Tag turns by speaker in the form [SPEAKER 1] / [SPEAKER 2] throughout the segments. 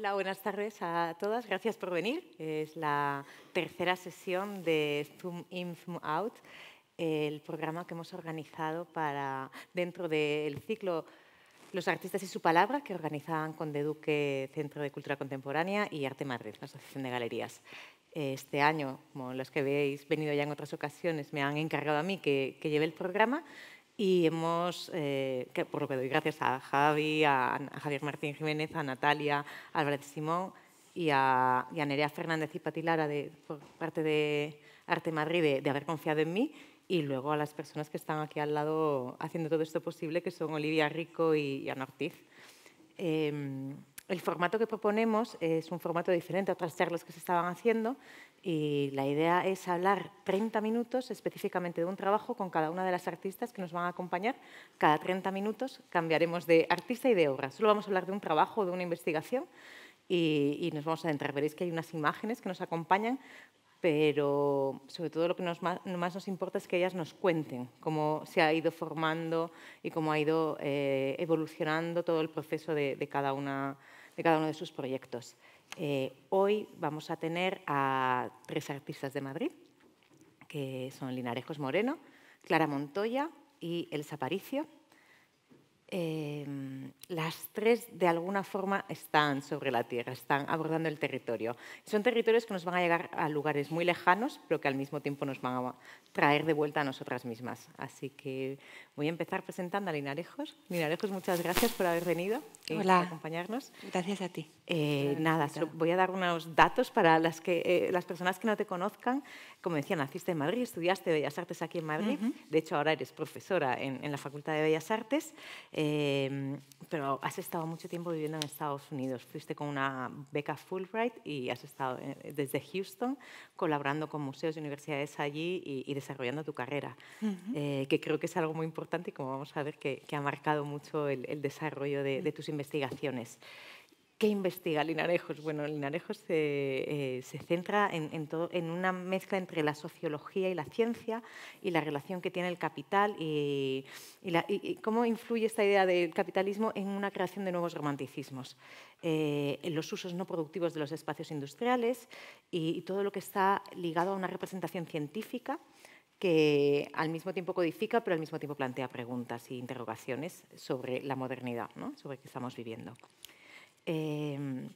[SPEAKER 1] Hola, buenas tardes a todas. Gracias por venir. Es la tercera sesión de Zoom In, Zoom Out, el programa que hemos organizado para dentro del ciclo Los artistas y su palabra, que organizan con Deduque Centro de Cultura Contemporánea y Arte Madrid, la Asociación de Galerías. Este año, como los que habéis venido ya en otras ocasiones, me han encargado a mí que, que lleve el programa y hemos, eh, que por lo que doy gracias a Javi, a, Javier Martín Jiménez, a Natalia Álvarez Simón y a, y a Nerea Fernández y Patilara de, por parte de Arte Madrid de, haber confiado en mí y luego a las personas que están aquí al lado haciendo todo esto posible, que son Olivia Rico y Ana Ortiz. Em, el formato que proponemos es un formato diferente a otras charlas que se estaban haciendo, y la idea es hablar 30 minutos específicamente de un trabajo con cada una de las artistas que nos van a acompañar. Cada 30 minutos cambiaremos de artista y de obra. Solo vamos a hablar de un trabajo, de una investigación y, nos vamos a adentrar. Veréis que hay unas imágenes que nos acompañan, pero sobre todo lo que más nos importa es que ellas nos cuenten cómo se ha ido formando y cómo ha ido eh, evolucionando todo el proceso de, de cada uno de sus proyectos. Eh, hoy vamos a tener a tres artistas de Madrid, que son Linarejos Moreno, Clara Montoya y Elsa Paricio. Eh, las tres de alguna forma están sobre la tierra, están abordando el territorio. Son territorios que nos van a llegar a lugares muy lejanos, pero que al mismo tiempo nos van a traer de vuelta a nosotras mismas. Así que voy a empezar presentando a Linarejos. Linarejos, muchas gracias por haber venido y por acompañarnos. Gracias a ti. Eh, nada, voy a dar unos datos para las, que, eh, las personas que no te conozcan. Como decía, naciste en Madrid, estudiaste Bellas Artes aquí en Madrid. De hecho, ahora eres profesora en, la Facultad de Bellas Artes, em, pero has estado mucho tiempo viviendo en Estados Unidos. Fuiste con una beca Fulbright y has estado eh, desde Houston colaborando con museos y universidades allí y, desarrollando tu carrera, que creo que es algo muy importante y como vamos a ver que, ha marcado mucho el, desarrollo de, de tus investigaciones. ¿Qué investiga Linarejos? Bueno, Linarejos se, eh, centra en, todo, en, una mezcla entre la sociología y la ciencia y la relación que tiene el capital y, cómo influye esta idea del capitalismo en una creación de nuevos romanticismos, eh, en los usos no productivos de los espacios industriales y todo lo que está ligado a una representación científica que al mismo tiempo codifica, pero al mismo tiempo plantea preguntas y e interrogaciones sobre la modernidad, sobre qué estamos viviendo. Em,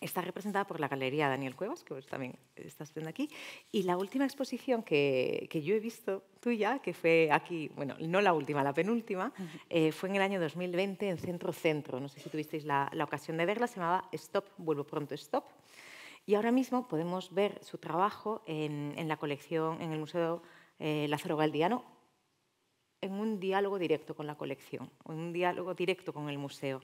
[SPEAKER 1] está representada por la Galería Daniel Cuevas, que también estás viendo aquí. Y la última exposición que, yo he visto tuya, que fue aquí, bueno, no la última, la penúltima, eh, fue en el año 2020 en Centro Centro. No sé si tuvisteis la, ocasión de verla, se llamaba Stop, vuelvo pronto, Stop. Y ahora mismo podemos ver su trabajo en, la colección, en el Museo eh, Lázaro Galdiano, en un diálogo directo con la colección, en un diálogo directo con el museo.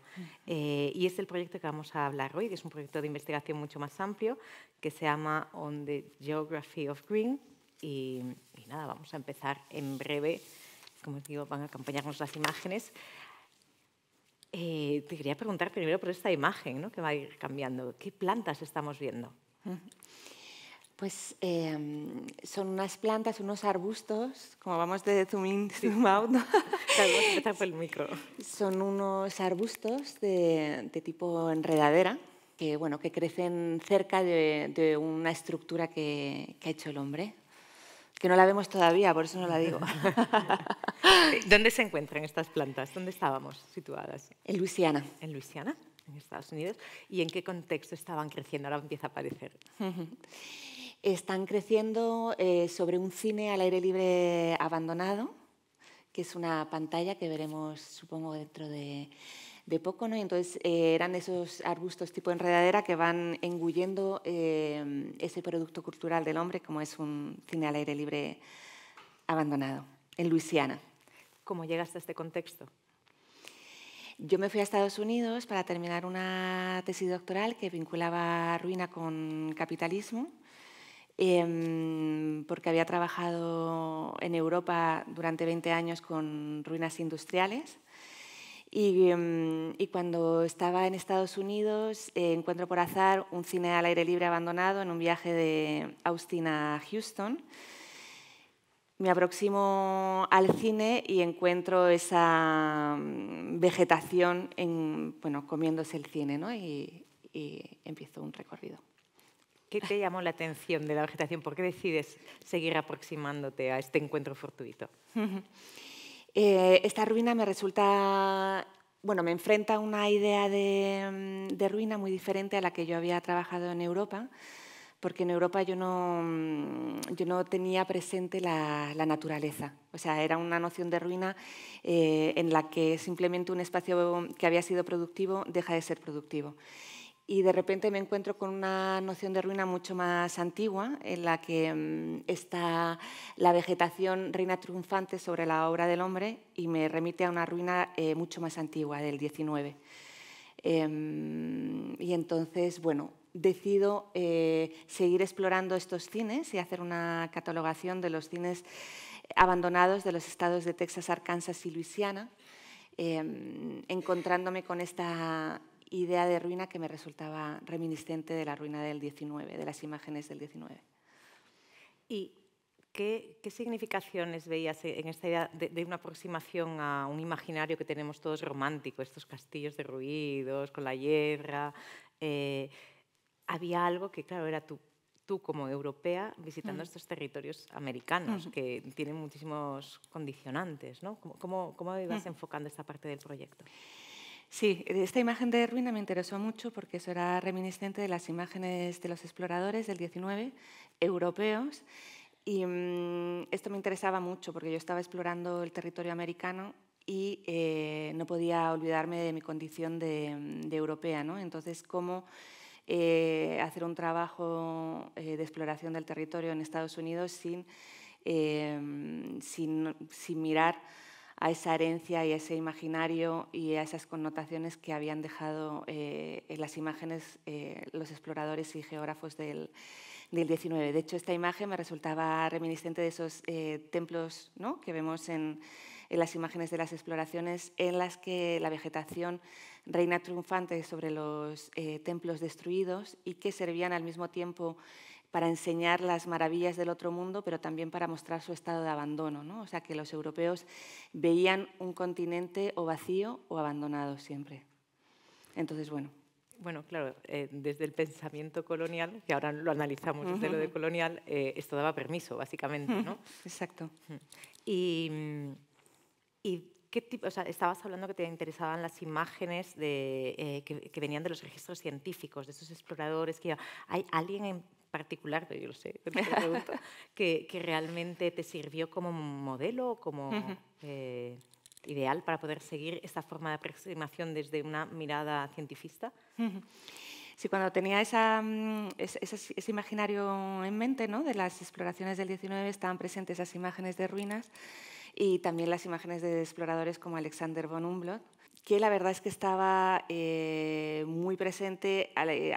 [SPEAKER 1] Eh, y es el proyecto que vamos a hablar hoy, que es un proyecto de investigación mucho más amplio, que se llama On the Geography of Green. Y, nada, vamos a empezar en breve. Como os digo, van a acompañarnos las imágenes. Eh, te quería preguntar primero por esta imagen ¿no? que va a ir cambiando. ¿Qué
[SPEAKER 2] plantas estamos viendo? Pues em, son unas plantas, unos arbustos, como vamos de zoom in, zoom out. ¿no? el micro. Son unos arbustos de, tipo enredadera que, bueno, que crecen cerca de, una estructura que, que, ha hecho el hombre. Que no la vemos todavía, por eso no la digo.
[SPEAKER 1] ¿Dónde se encuentran estas plantas? ¿Dónde estábamos situadas? En Luisiana. ¿En Luisiana? En Estados Unidos. ¿Y en qué contexto estaban creciendo? Ahora empieza a aparecer.
[SPEAKER 2] Están creciendo eh, sobre un cine al aire libre abandonado, que es una pantalla que veremos, supongo, dentro de, poco. ¿no? entonces eh, eran esos arbustos tipo enredadera que van engullendo eh, ese producto cultural del hombre, como es un cine al aire libre abandonado, en Luisiana. ¿Cómo llegaste a este contexto? Yo me fui a Estados Unidos para terminar una tesis doctoral que vinculaba ruina con capitalismo Em, porque había trabajado en Europa durante 20 años con ruinas industriales. Em, y, cuando estaba en Estados Unidos, eh, encuentro por azar un cine al aire libre abandonado en un viaje de Austin a Houston. Me aproximo al cine y encuentro esa mm, vegetación en, bueno, comiéndose el cine ¿no? y empiezo un recorrido.
[SPEAKER 1] ¿Qué te llamó la atención de la vegetación? ¿Por qué decides seguir aproximándote a este encuentro fortuito?
[SPEAKER 2] Eh, esta ruina me resulta, bueno, me enfrenta a una idea de, ruina muy diferente a la que yo había trabajado en Europa, porque en Europa yo no, yo no tenía presente la, naturaleza. O sea, era una noción de ruina eh, en la que simplemente un espacio que había sido productivo deja de ser productivo y de repente me encuentro con una noción de ruina mucho más antigua, en la que mm, está la vegetación reina triunfante sobre la obra del hombre y me remite a una ruina eh, mucho más antigua, del 19. Em, y entonces, bueno, decido eh, seguir explorando estos cines y hacer una catalogación de los cines abandonados de los estados de Texas, Arkansas y Luisiana, em, encontrándome con esta idea de ruina que me resultaba reminiscente de la ruina del 19, de las imágenes del 19. ¿Y
[SPEAKER 1] qué, significaciones veías en esta idea de, una aproximación a un imaginario que tenemos todos romántico, estos castillos derruidos, con la hierra? Eh, había algo que, claro, era tú como europea visitando mm. estos territorios americanos que tienen muchísimos condicionantes, ¿no? ¿Cómo, cómo, ibas mm. enfocando esta parte
[SPEAKER 2] del proyecto? Sí, eh, esta imagen de ruina me interesó mucho porque eso era reminiscente de las imágenes de los exploradores del 19, europeos, y mm, esto me interesaba mucho porque yo estaba explorando el territorio americano y eh, no podía olvidarme de mi condición de, mm, europea, Entonces, cómo eh, hacer un trabajo de exploración del territorio en Estados Unidos sin, mm, sin mirar a esa herencia y a ese imaginario y a esas connotaciones que habían dejado eh, en las imágenes eh, los exploradores y geógrafos del, del 19. De hecho, esta imagen me resultaba reminiscente de esos eh, templos ¿no? que vemos en, las imágenes de las exploraciones, en las que la vegetación reina triunfante sobre los templos destruidos y que servían al mismo tiempo para enseñar las maravillas del otro mundo, pero también para mostrar su estado de abandono. ¿no? O sea, que los europeos veían un continente o vacío o abandonado siempre. Entonces, bueno. Bueno, claro, eh, desde el
[SPEAKER 1] pensamiento colonial, que ahora lo analizamos desde lo de colonial, eh, esto daba permiso, básicamente, ¿no? Exacto. Y, y ¿Qué tipo, o sea, estabas hablando que te interesaban las imágenes de, eh, que, que, venían de los registros científicos, de esos exploradores. Que, ¿Hay alguien en particular, pero yo lo sé, que, realmente te sirvió como modelo, como eh, ideal para poder seguir esta forma de aproximación desde una mirada cientifista?
[SPEAKER 2] Sí, cuando tenía mm, esa, ese, imaginario en mente ¿no? de las exploraciones del 19 estaban presentes esas imágenes de ruinas y también las imágenes de exploradores como Alexander von Humboldt, que la verdad es que estaba eh, muy presente al eh,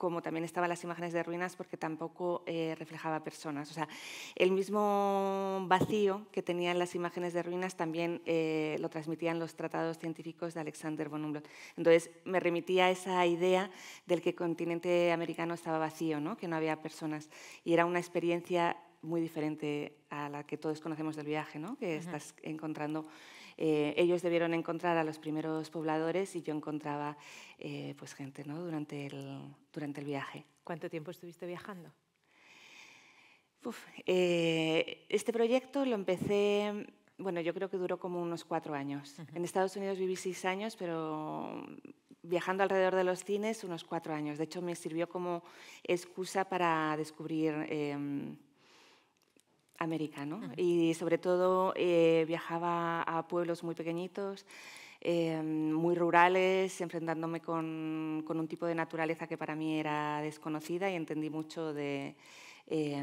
[SPEAKER 2] como también estaban las imágenes de ruinas porque tampoco eh, reflejaba personas. O sea, el mismo vacío que tenían las imágenes de ruinas también eh, lo transmitían los tratados científicos de Alexander von Humboldt. Entonces, me remitía a esa idea del que el continente americano estaba vacío, ¿no? que no había personas. Y era una experiencia muy diferente a la que todos conocemos del viaje, ¿no? que estás encontrando eh, ellos debieron encontrar a los primeros pobladores y yo encontraba eh, pues gente ¿no? durante, el, durante el viaje. ¿Cuánto tiempo estuviste viajando? Eh, este proyecto lo empecé, bueno, yo creo que duró como unos cuatro años. En Estados Unidos viví seis años, pero viajando alrededor de los cines unos cuatro años. De hecho, me sirvió como excusa para descubrir... Em, americano y sobre todo eh, viajaba a pueblos muy pequeñitos, eh, muy rurales, enfrentándome con, un tipo de naturaleza que para mí era desconocida y entendí mucho de, eh,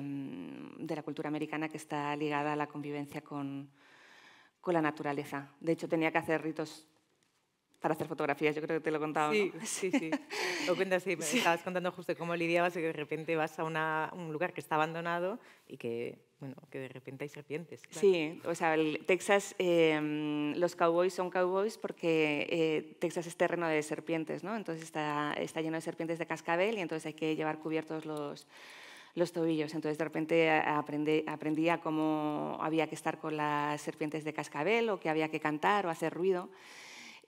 [SPEAKER 2] de la cultura americana que está ligada a la convivencia con, la naturaleza. De hecho, tenía que hacer ritos para hacer fotografías, yo creo que te lo contaba. Sí, sí, sí. Lo cuentas,
[SPEAKER 1] estabas contando justo cómo lidiabas y que de repente vas a un lugar que está abandonado y que bueno, que de repente hay serpientes.
[SPEAKER 2] Sí, o sea, Texas, em, los cowboys son cowboys porque eh, Texas es terreno de serpientes, ¿no? Entonces está, lleno de serpientes de cascabel y entonces hay que llevar cubiertos los, tobillos. Entonces de repente aprendí, aprendía cómo había que estar con las serpientes de cascabel o que había que cantar o hacer ruido.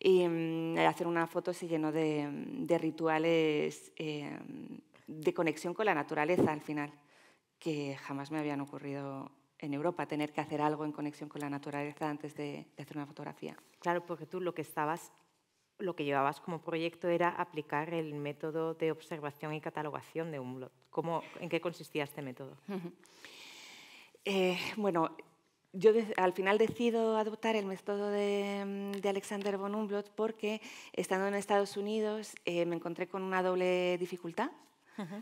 [SPEAKER 2] Y em, hacer una foto se llenó de, rituales em, de conexión con la naturaleza al final que jamás me habían ocurrido en Europa, tener que hacer algo en conexión con la naturaleza antes de, hacer una fotografía. Claro, porque tú lo que estabas, lo que llevabas como proyecto era aplicar el método de
[SPEAKER 1] observación y catalogación de Humboldt. ¿Cómo, ¿En qué consistía este método?
[SPEAKER 2] Eh, bueno, yo al final decido adoptar el método mm, de, Alexander von Humboldt porque estando en Estados Unidos eh, me encontré con una doble dificultad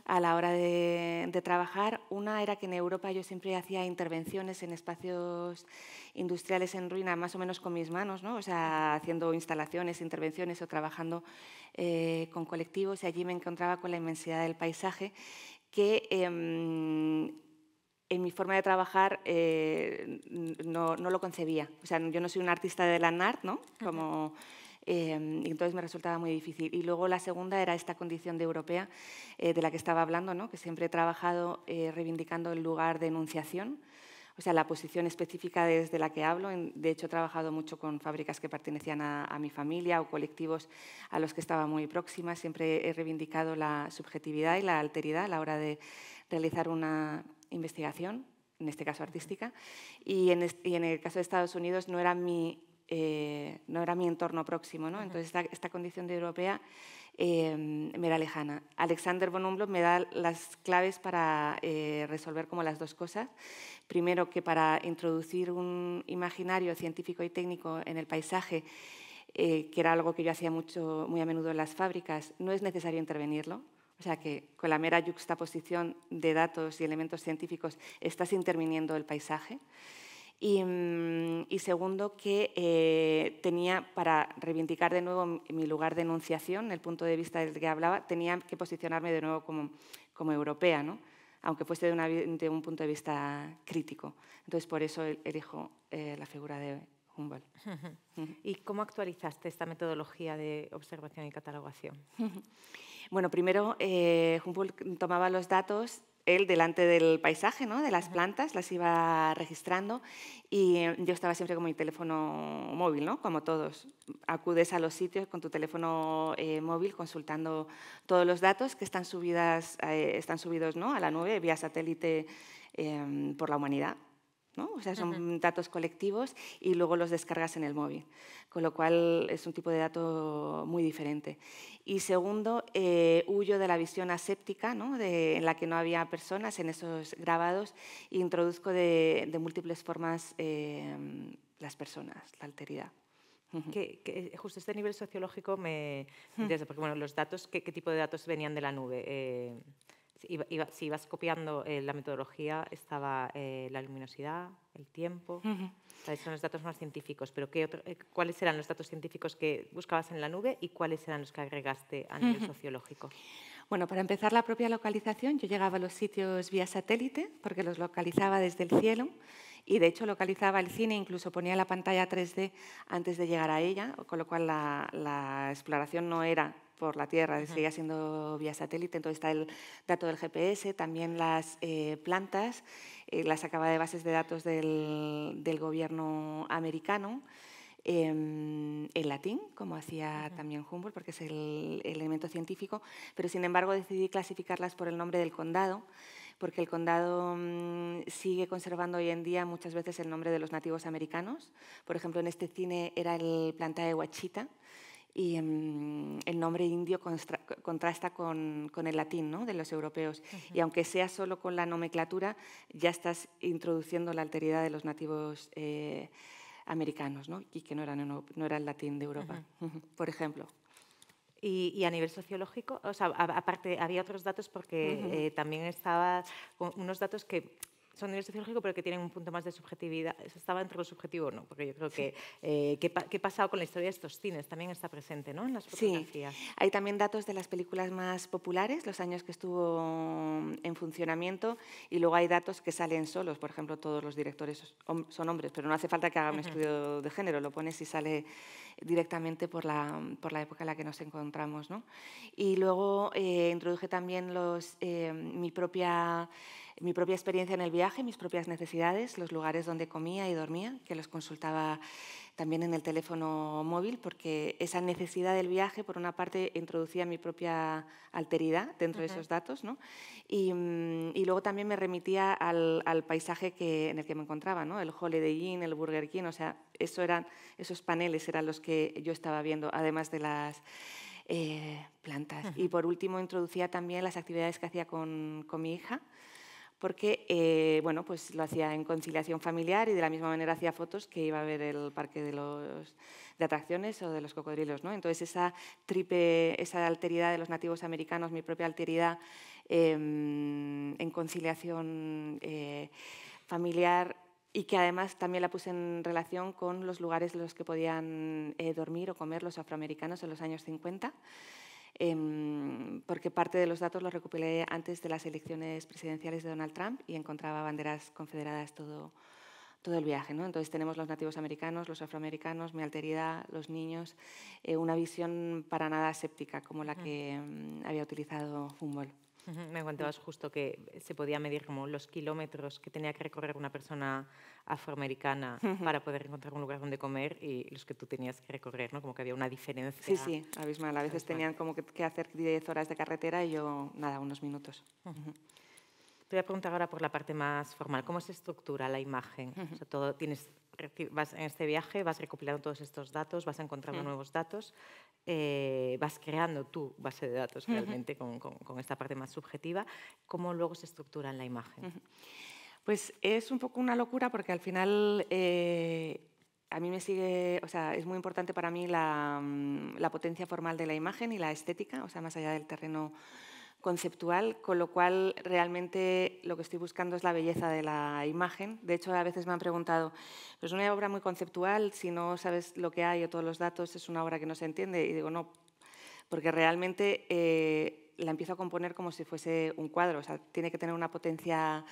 [SPEAKER 2] a la hora de, trabajar. Una era que en Europa yo siempre hacía intervenciones en espacios industriales en ruina, más o menos con mis manos, ¿no? o sea, haciendo instalaciones, intervenciones o trabajando eh, con colectivos y allí me encontraba con la inmensidad del paisaje que... Em, en mi forma de trabajar eh, no, no, lo concebía. O sea, yo no soy un artista de la NART, ¿no? Como, Em, y entonces me resultaba muy difícil. Y luego la segunda era esta condición de europea eh, de la que estaba hablando, ¿no? que siempre he trabajado eh, reivindicando el lugar de enunciación, o sea, la posición específica desde la que hablo. De hecho, he trabajado mucho con fábricas que pertenecían a, mi familia o colectivos a los que estaba muy próxima. Siempre he reivindicado la subjetividad y la alteridad a la hora de realizar una investigación en este caso artística, y en el caso de Estados Unidos no era mi eh, no era mi entorno próximo, Entonces esta, condición de europea eh, me era lejana. Alexander von Humboldt me da las claves para eh, resolver como las dos cosas. Primero que para introducir un imaginario científico y técnico en el paisaje, que era algo que yo hacía mucho, muy a menudo en las fábricas, no es necesario intervenirlo. O sea que con la mera yuxtaposición de datos y elementos científicos estás interviniendo el paisaje. Mm, y, segundo, que eh, tenía, para reivindicar de nuevo mi lugar de enunciación, el punto de vista del que hablaba, tenía que posicionarme de nuevo como, como europea, ¿no? aunque fuese de, una, de, un punto de vista crítico. Entonces, por eso elijo eh, la figura de Humboldt. ¿Y cómo actualizaste esta metodología de observación y catalogación? bueno, primero eh, Humboldt tomaba los datos él delante del paisaje, ¿no? de las plantas, las iba registrando y mm, yo estaba siempre con mi teléfono móvil, ¿no? como todos. Acudes a los sitios con tu teléfono eh, móvil consultando todos los datos que están, subidas, eh, están subidos ¿no? a la nube vía satélite em, por la humanidad. O sea, son datos colectivos y luego los descargas en el móvil, con lo cual es un tipo de dato muy diferente. Y segundo, eh, huyo de la visión aséptica, ¿no? en la que no había personas en esos grabados, e introduzco de, múltiples formas eh, las personas, la alteridad.
[SPEAKER 1] Que, justo este nivel sociológico me hmm. interesa, porque bueno, los datos, ¿qué, qué tipo de datos venían de la nube? Eh, si, ibas copiando eh, la metodología, estaba eh, la luminosidad, el tiempo. son los datos más científicos. Pero ¿qué eh, ¿cuáles eran los datos científicos que buscabas en la nube y cuáles eran los que agregaste a nivel sociológico?
[SPEAKER 2] Bueno, para empezar la propia localización, yo llegaba a los sitios vía satélite porque los localizaba desde el cielo y de hecho localizaba el cine, incluso ponía la pantalla 3D antes de llegar a ella, con lo cual la exploración no era por la Tierra, sigue siendo vía satélite, entonces está el dato del GPS, también las eh, plantas, eh, las sacaba de bases de datos del, del gobierno americano, em, en latín, como hacía también Humboldt, porque es el, elemento científico, pero sin embargo decidí clasificarlas por el nombre del condado porque el condado mm, sigue conservando hoy en día muchas veces el nombre de los nativos americanos. Por ejemplo, en este cine era el planta de Huachita, y mm, el nombre indio contrasta con, con, el latín ¿no? de los europeos. Y aunque sea solo con la nomenclatura, ya estás introduciendo la alteridad de los nativos eh, americanos ¿no? y que no eran, no, era el latín de Europa, por ejemplo. Y, a nivel sociológico, o sea, aparte
[SPEAKER 1] había otros datos porque eh, también estaba unos datos que son nivel sociológico, pero que tienen un punto más de subjetividad. Estaba entre lo subjetivo o no, porque yo creo que eh, qué ha pasado con la historia de estos cines también está presente ¿no? en las fotografías.
[SPEAKER 2] Sí, hay también datos de las películas más populares, los años que estuvo en funcionamiento, y luego hay datos que salen solos. Por ejemplo, todos los directores son hombres, pero no hace falta que haga un estudio de género, lo pones y sale directamente por la, por la época en la que nos encontramos. ¿no? Y luego eh, introduje también los, eh, mi propia mi propia experiencia en el viaje, mis propias necesidades, los lugares donde comía y dormía, que los consultaba también en el teléfono móvil, porque esa necesidad del viaje, por una parte, introducía mi propia alteridad dentro de esos datos, mm, y, luego también me remitía al, paisaje que, en el que me encontraba, ¿no? el Holiday Inn, el Burger King, o sea, esos paneles eran los que yo estaba viendo, además de las eh, plantas. Y por último, introducía también las actividades que hacía con mi hija porque eh, bueno, pues lo hacía en conciliación familiar y de la misma manera hacía fotos que iba a ver el parque de, atracciones o de los cocodrilos. ¿no? Entonces esa tripe, esa alteridad de los nativos americanos, mi propia alteridad em, en conciliación eh, familiar y que además también la puse en relación con los lugares en los que podían eh, dormir o comer los afroamericanos en los años 50. Em, porque parte de los datos los recopilé antes de las elecciones presidenciales de Donald Trump y encontraba banderas confederadas todo, todo el viaje. ¿no? Entonces tenemos los nativos americanos, los afroamericanos, mi alteridad, los niños, eh, una visión para nada séptica como la mm. que em, había utilizado Humboldt.
[SPEAKER 1] Me contabas justo que se podía medir como los kilómetros que tenía que recorrer una persona afroamericana para poder encontrar un lugar donde comer y los que tú tenías que recorrer, ¿no? Como que había una diferencia. Sí, sí,
[SPEAKER 2] abismal. A veces tenían como que, hacer 10 horas de carretera y yo, nada, unos minutos. Te
[SPEAKER 1] voy a preguntar ahora por la parte más formal. ¿Cómo se estructura la imagen? o sea, todo, tienes vas, en este viaje vas recopilando todos estos datos, vas encontrando mm. nuevos datos, eh, vas creando tu base de datos realmente con, esta parte más subjetiva, cómo luego se estructura en la imagen. Pues es un poco una
[SPEAKER 2] locura porque al final eh, a mí me sigue, o sea, es muy importante para mí la, mm, la potencia formal de la imagen y la estética, o sea, más allá del terreno conceptual, con lo cual realmente lo que estoy buscando es la belleza de la imagen. De hecho, a veces me han preguntado, es pues una obra muy conceptual, si no sabes lo que hay o todos los datos, es una obra que no se entiende. Y digo, no, porque realmente eh, la empiezo a componer como si fuese un cuadro, o sea, tiene que tener una potencia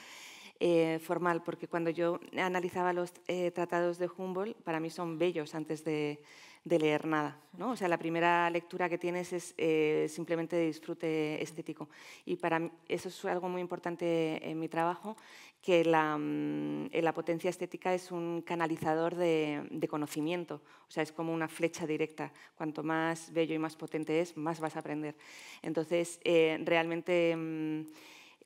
[SPEAKER 2] eh, formal, porque cuando yo analizaba los eh, tratados de Humboldt, para mí son bellos antes de de leer nada. ¿no? O sea, la primera lectura que tienes es eh, simplemente de disfrute estético. Y para mí, eso es algo muy importante en mi trabajo, que la, mm, potencia estética es un canalizador de, conocimiento. O sea, es como una flecha directa. Cuanto más bello y más potente es, más vas a aprender. Entonces, eh, realmente... Mm,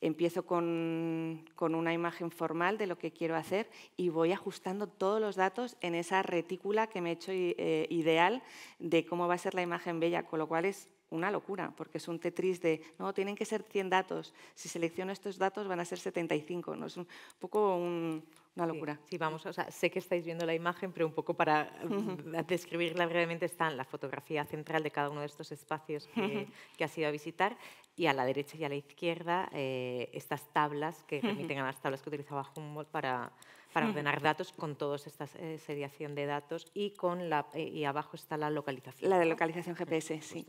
[SPEAKER 2] Empiezo con, una imagen formal de lo que quiero hacer y voy ajustando todos los datos en esa retícula que me he hecho eh, ideal de cómo va a ser la imagen bella, con lo cual es una locura, porque es un Tetris de, no, tienen que ser 100 datos, si selecciono estos datos van a ser 75, ¿no? es un poco un,
[SPEAKER 1] una locura. Sí, vamos, o sea, sé que estáis viendo la imagen, pero un poco para mm, describirla brevemente está la fotografía central de cada uno de estos espacios que, que has ido a visitar y a la derecha y a la izquierda eh, estas tablas que permiten a las tablas que utilizaba Humboldt para, para ordenar datos con toda esta eh, sediación de datos y, con la, eh, y abajo está la localización. La de localización GPS, sí.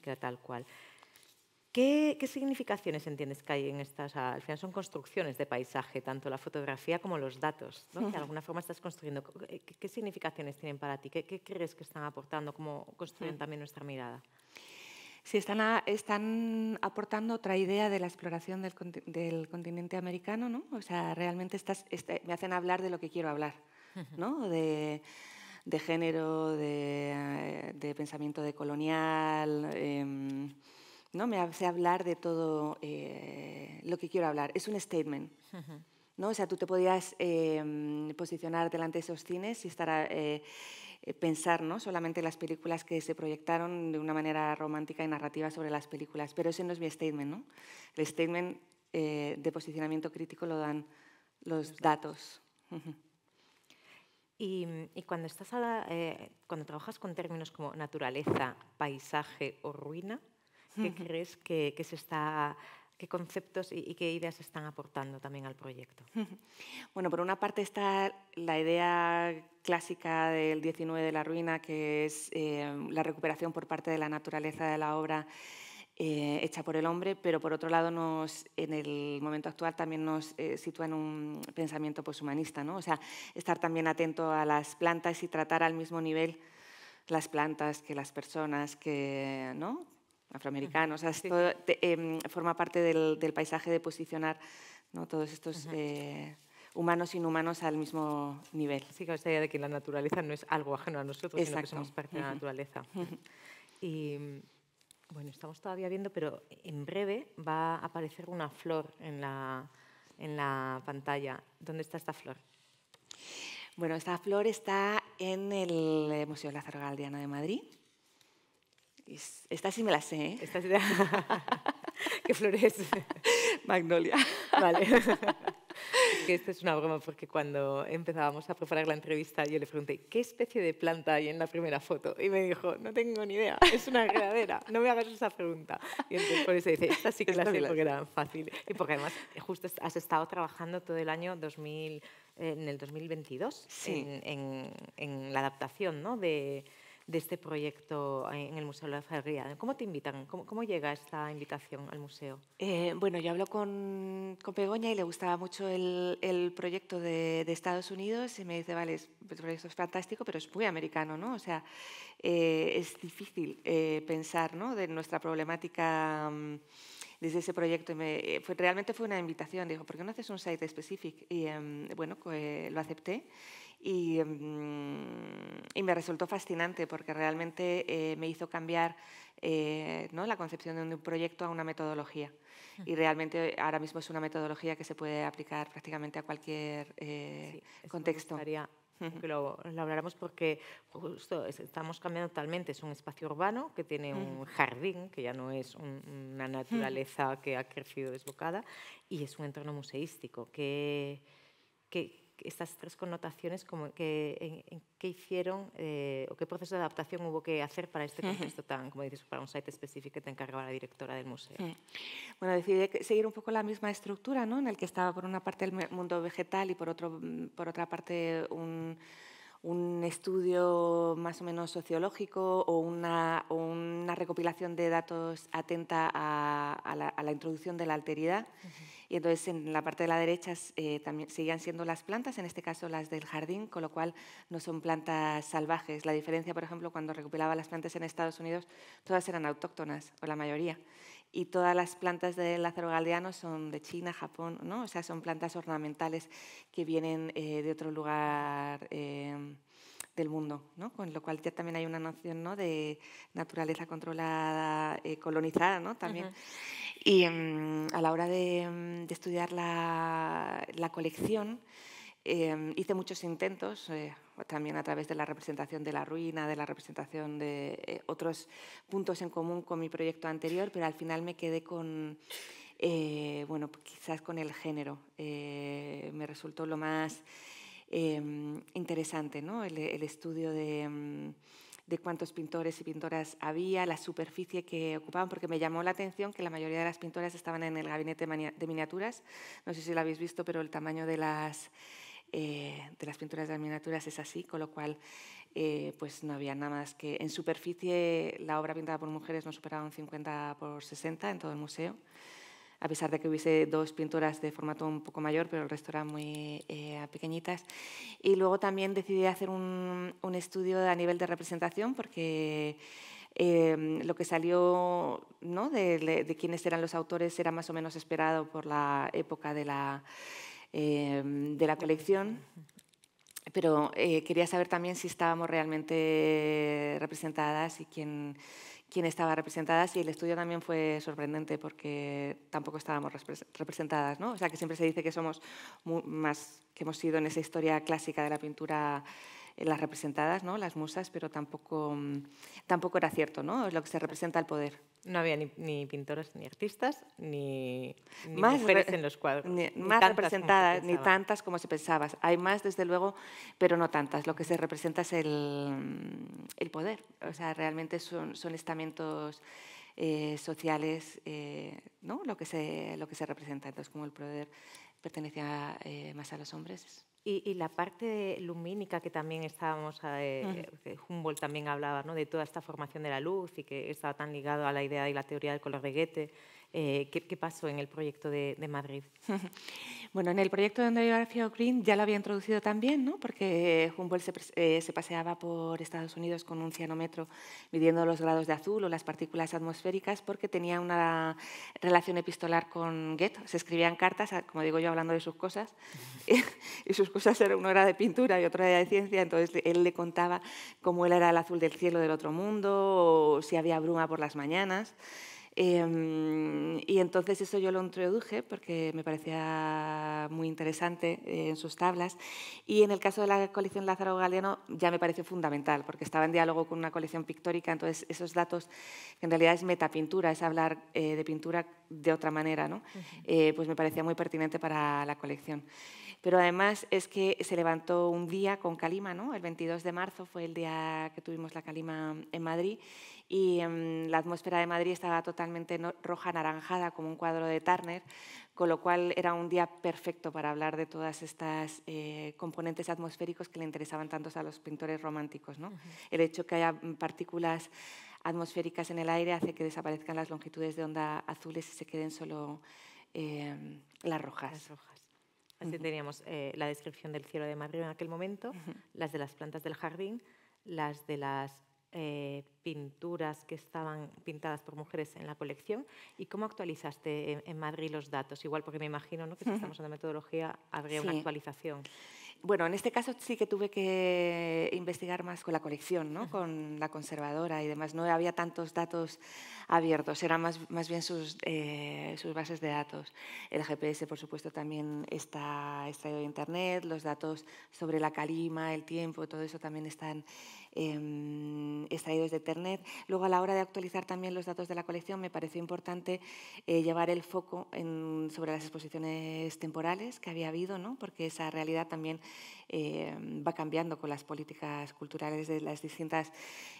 [SPEAKER 1] que tal cual. ¿Qué, significaciones entiendes que hay en estas? al final son construcciones de paisaje, tanto la fotografía como los datos, que de alguna forma estás construyendo. ¿Qué, significaciones tienen para ti? ¿Qué, crees que están aportando? ¿Cómo construyen también nuestra mirada?
[SPEAKER 2] Sí, están, están aportando otra idea de la exploración del, continente americano, ¿no? O sea, realmente estás, este, me hacen hablar de lo que quiero hablar, ¿no? De, género, de, de pensamiento decolonial. Em, ¿no? me hace hablar de todo eh, lo que quiero hablar. Es un statement. ¿no? O sea, tú te podías em, posicionar delante de esos cines y estar a, eh, eh, pensar ¿no? solamente las películas que se proyectaron de una manera romántica y narrativa sobre las películas. Pero ese no es mi statement. El statement de posicionamiento crítico lo dan los, datos.
[SPEAKER 1] Y, cuando, estás cuando trabajas con términos como naturaleza, paisaje o ruina, qué crees que, se está
[SPEAKER 2] qué conceptos y, qué ideas están aportando también al proyecto. Bueno, por una parte está la idea clásica del 19 de la ruina, que es eh, la recuperación por parte de la naturaleza de la obra eh, hecha por el hombre, pero por otro lado en el momento actual también nos eh, sitúa en un pensamiento poshumanista, ¿no? o sea, estar también atento a las plantas y tratar al mismo nivel las plantas que las personas, que, ¿no? afroamericanos. O sea, esto em, forma parte del, paisaje de posicionar ¿no? todos estos eh, humanos e inhumanos al mismo
[SPEAKER 1] nivel. Sí, con idea de que la naturaleza no es algo ajeno a nosotros, sino que somos parte de la naturaleza. Y bueno, estamos todavía viendo, pero en breve va a aparecer una flor en la, en la pantalla. ¿Dónde está esta flor?
[SPEAKER 2] Bueno, esta flor está en el eh, Museo Lázaro Galdiano de Madrid. Esta sí me la sé. ¿eh? ¿Qué
[SPEAKER 1] flores? Magnolia. Vale. que esto es una broma porque cuando empezábamos a preparar la entrevista yo le pregunté, ¿qué especie de planta hay en la primera foto? Y me dijo, no tengo ni idea, es una enredadera, no me hagas esa pregunta. Y entonces por eso dice, esta sí que la sé porque era fácil. Y porque además justo has estado trabajando todo el año 2000, eh, en el 2022 en, en, en, la adaptación ¿no? de de este proyecto en el Museo de la Ferría. ¿Cómo te invitan? ¿Cómo, cómo llega esta invitación al museo?
[SPEAKER 2] Eh, bueno, yo hablo con, con, y le gustaba mucho el, el proyecto de, de, Estados Unidos y me dice, vale, el proyecto es fantástico, pero es muy americano, ¿no? O sea, eh, es difícil eh, pensar ¿no? de nuestra problemática... Mm, desde ese proyecto. Me, fue, realmente fue una invitación, dijo, ¿por qué no haces un site específico? Y em, bueno, pues, lo acepté Em, y, me resultó fascinante porque realmente eh, me hizo cambiar eh, ¿no? la concepción de un proyecto a una metodología. Mm. Y realmente ahora mismo es una metodología que se puede aplicar prácticamente a cualquier eh, Me contexto. Que lo, habláramos hablaremos porque justo estamos cambiando
[SPEAKER 1] totalmente. Es un espacio urbano que tiene un jardín, que ya no es una naturaleza que ha crecido desbocada, y es un entorno museístico. ¿Qué, que... que estas tres connotaciones, como en, qué hicieron eh, o qué proceso de adaptación hubo que
[SPEAKER 2] hacer para este contexto tan, como dices, para un site específico que te encargaba la directora del museo. Bueno, decidí seguir un poco la misma estructura, ¿no? En el que estaba por una parte el mundo vegetal y por, otro, mm, por otra parte un un estudio más o menos sociológico o una, recopilación de datos atenta a, la, introducción de la alteridad. Y entonces en la parte de la derecha eh, también seguían siendo las plantas, en este caso las del jardín, con lo cual no son plantas salvajes. La diferencia, por ejemplo, cuando recopilaba las plantas en Estados Unidos, todas eran autóctonas, o la mayoría y todas las plantas del lázaro galdeano son de China, Japón, ¿no? O sea, son plantas ornamentales que vienen eh, de otro lugar em, del mundo, ¿no? Con lo cual ya también hay una noción de naturaleza controlada, eh, colonizada, ¿no? También. Y em, a la hora em, de, estudiar la, la colección, hice muchos intentos eh, también a través de la representación de la ruina, de la representación de eh, otros puntos en común con mi proyecto anterior, pero al final me quedé con, eh, bueno, pues quizás con el género. Eh, me resultó lo más em, interesante, ¿no? El, estudio de cuántos pintores y pintoras había, la superficie que ocupaban, porque me llamó la atención que la mayoría de las pintoras estaban en el gabinete de miniaturas. No sé si lo habéis visto, pero el tamaño de las, eh, de las pinturas de las miniaturas es así, con lo cual eh, pues no había nada más que... En superficie la obra pintada por mujeres no superaba un 50 por 60 en todo el museo, a pesar de que hubiese dos pinturas de formato un poco mayor, pero el resto eran muy eh, pequeñitas. Y luego también decidí hacer un, un estudio a nivel de representación porque... lo que salió ¿no? de, quiénes eran los autores era más o menos esperado por la época de la, Em, de la colección. Pero eh, quería saber también si estábamos realmente representadas y quién, quién estaba representada, y el estudio también fue sorprendente porque tampoco estábamos representadas, ¿no? O sea, que siempre se dice que somos más, que hemos sido en esa historia clásica de la pintura eh, las representadas, ¿no? las musas, pero tampoco, mm, tampoco era cierto ¿no? lo que se representa el poder.
[SPEAKER 1] No había ni, pintores ni artistas, ni, más mujeres en los cuadros. más representadas, ni
[SPEAKER 2] tantas como se pensaba. Hay más, desde luego, pero no tantas. Lo que se representa es el, mm, poder. O sea, realmente son, son estamentos eh, sociales eh, ¿no? lo, que se, lo que se representa. Entonces, como el poder pertenecía más a los hombres, y,
[SPEAKER 1] la parte lumínica que también estábamos, eh, Humboldt también hablaba, ¿no? de toda esta formación de la luz y que estaba tan ligado a la idea y la teoría del color de eh, ¿qué, pasó
[SPEAKER 2] en el proyecto de, Madrid? bueno, en el proyecto de Endografía Green ya lo había introducido también, ¿no? porque Humboldt eh, se, paseaba por Estados Unidos con un cianómetro midiendo los grados de azul o las partículas atmosféricas porque tenía una relación epistolar con Goethe. Se escribían cartas, como digo yo, hablando de sus cosas, y sus cosas eran, una era de pintura y otra era de ciencia, entonces él le contaba cómo él era el azul del cielo del otro mundo, o si había bruma por las mañanas. Em, y entonces eso yo lo introduje porque me parecía muy interesante eh, en sus tablas. Y en el caso de la colección Lázaro Galeano ya me pareció fundamental porque estaba en diálogo con una colección pictórica, entonces esos datos, que en realidad es metapintura, es hablar eh, de pintura de otra manera, ¿no? Eh, pues me parecía muy pertinente para la colección. Pero además es que se levantó un día con Calima, ¿no? el 22 de marzo fue el día que tuvimos la Calima en Madrid y em, la atmósfera de Madrid estaba totalmente roja anaranjada como un cuadro de Turner, con lo cual era un día perfecto para hablar de todas estas eh, componentes atmosféricos que le interesaban tanto a los pintores románticos. El hecho que haya mm, partículas atmosféricas en el aire hace que desaparezcan las longitudes de onda azules y se queden solo em, las rojas.
[SPEAKER 1] Así teníamos eh, la descripción del cielo de Madrid en aquel momento, las de las plantas del jardín, las de las eh, pinturas que estaban pintadas por mujeres en la colección y cómo actualizaste en, Madrid los datos, igual porque me imagino ¿no? que si estamos en una metodología habría una actualización
[SPEAKER 2] bueno, en este caso sí que tuve que investigar más con la colección, ¿no? con la conservadora y demás. No había tantos datos abiertos, eran más, más bien sus, eh, sus, bases de datos. El GPS, por supuesto, también está extraído de Internet, los datos sobre la calima, el tiempo, todo eso también están extraídos em, de Internet. Luego, a la hora de actualizar también los datos de la colección, me pareció importante eh, llevar el foco sobre las exposiciones temporales que había habido, ¿no? porque esa realidad también eh, va cambiando con las políticas culturales de las distintas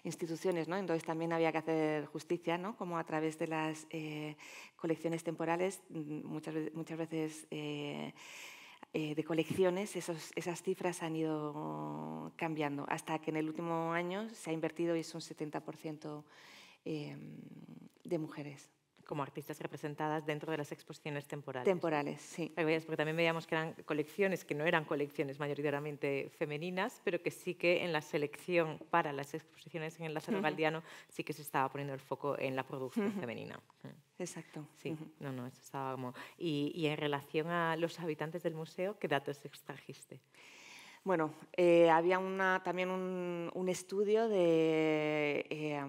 [SPEAKER 2] instituciones. Entonces también había que hacer justicia, como a través de las eh, colecciones temporales, mm, muchas, veces... Eh, de colecciones, esas cifras han ido cambiando, hasta que en el último año se ha invertido y es un 70% em, de mujeres como artistas representadas dentro de las
[SPEAKER 1] exposiciones temporales. Temporales, sí. Porque también veíamos que eran colecciones que no eran colecciones mayoritariamente femeninas, pero que sí que en la selección para las exposiciones en el Lázaro Galdiano sí que se estaba poniendo el foco en la producción femenina. Exacto. Sí, no, no, eso estaba como... Y, y en relación a los habitantes del museo, ¿qué datos extrajiste?
[SPEAKER 2] Bueno, eh, había una, también un, estudio de, eh,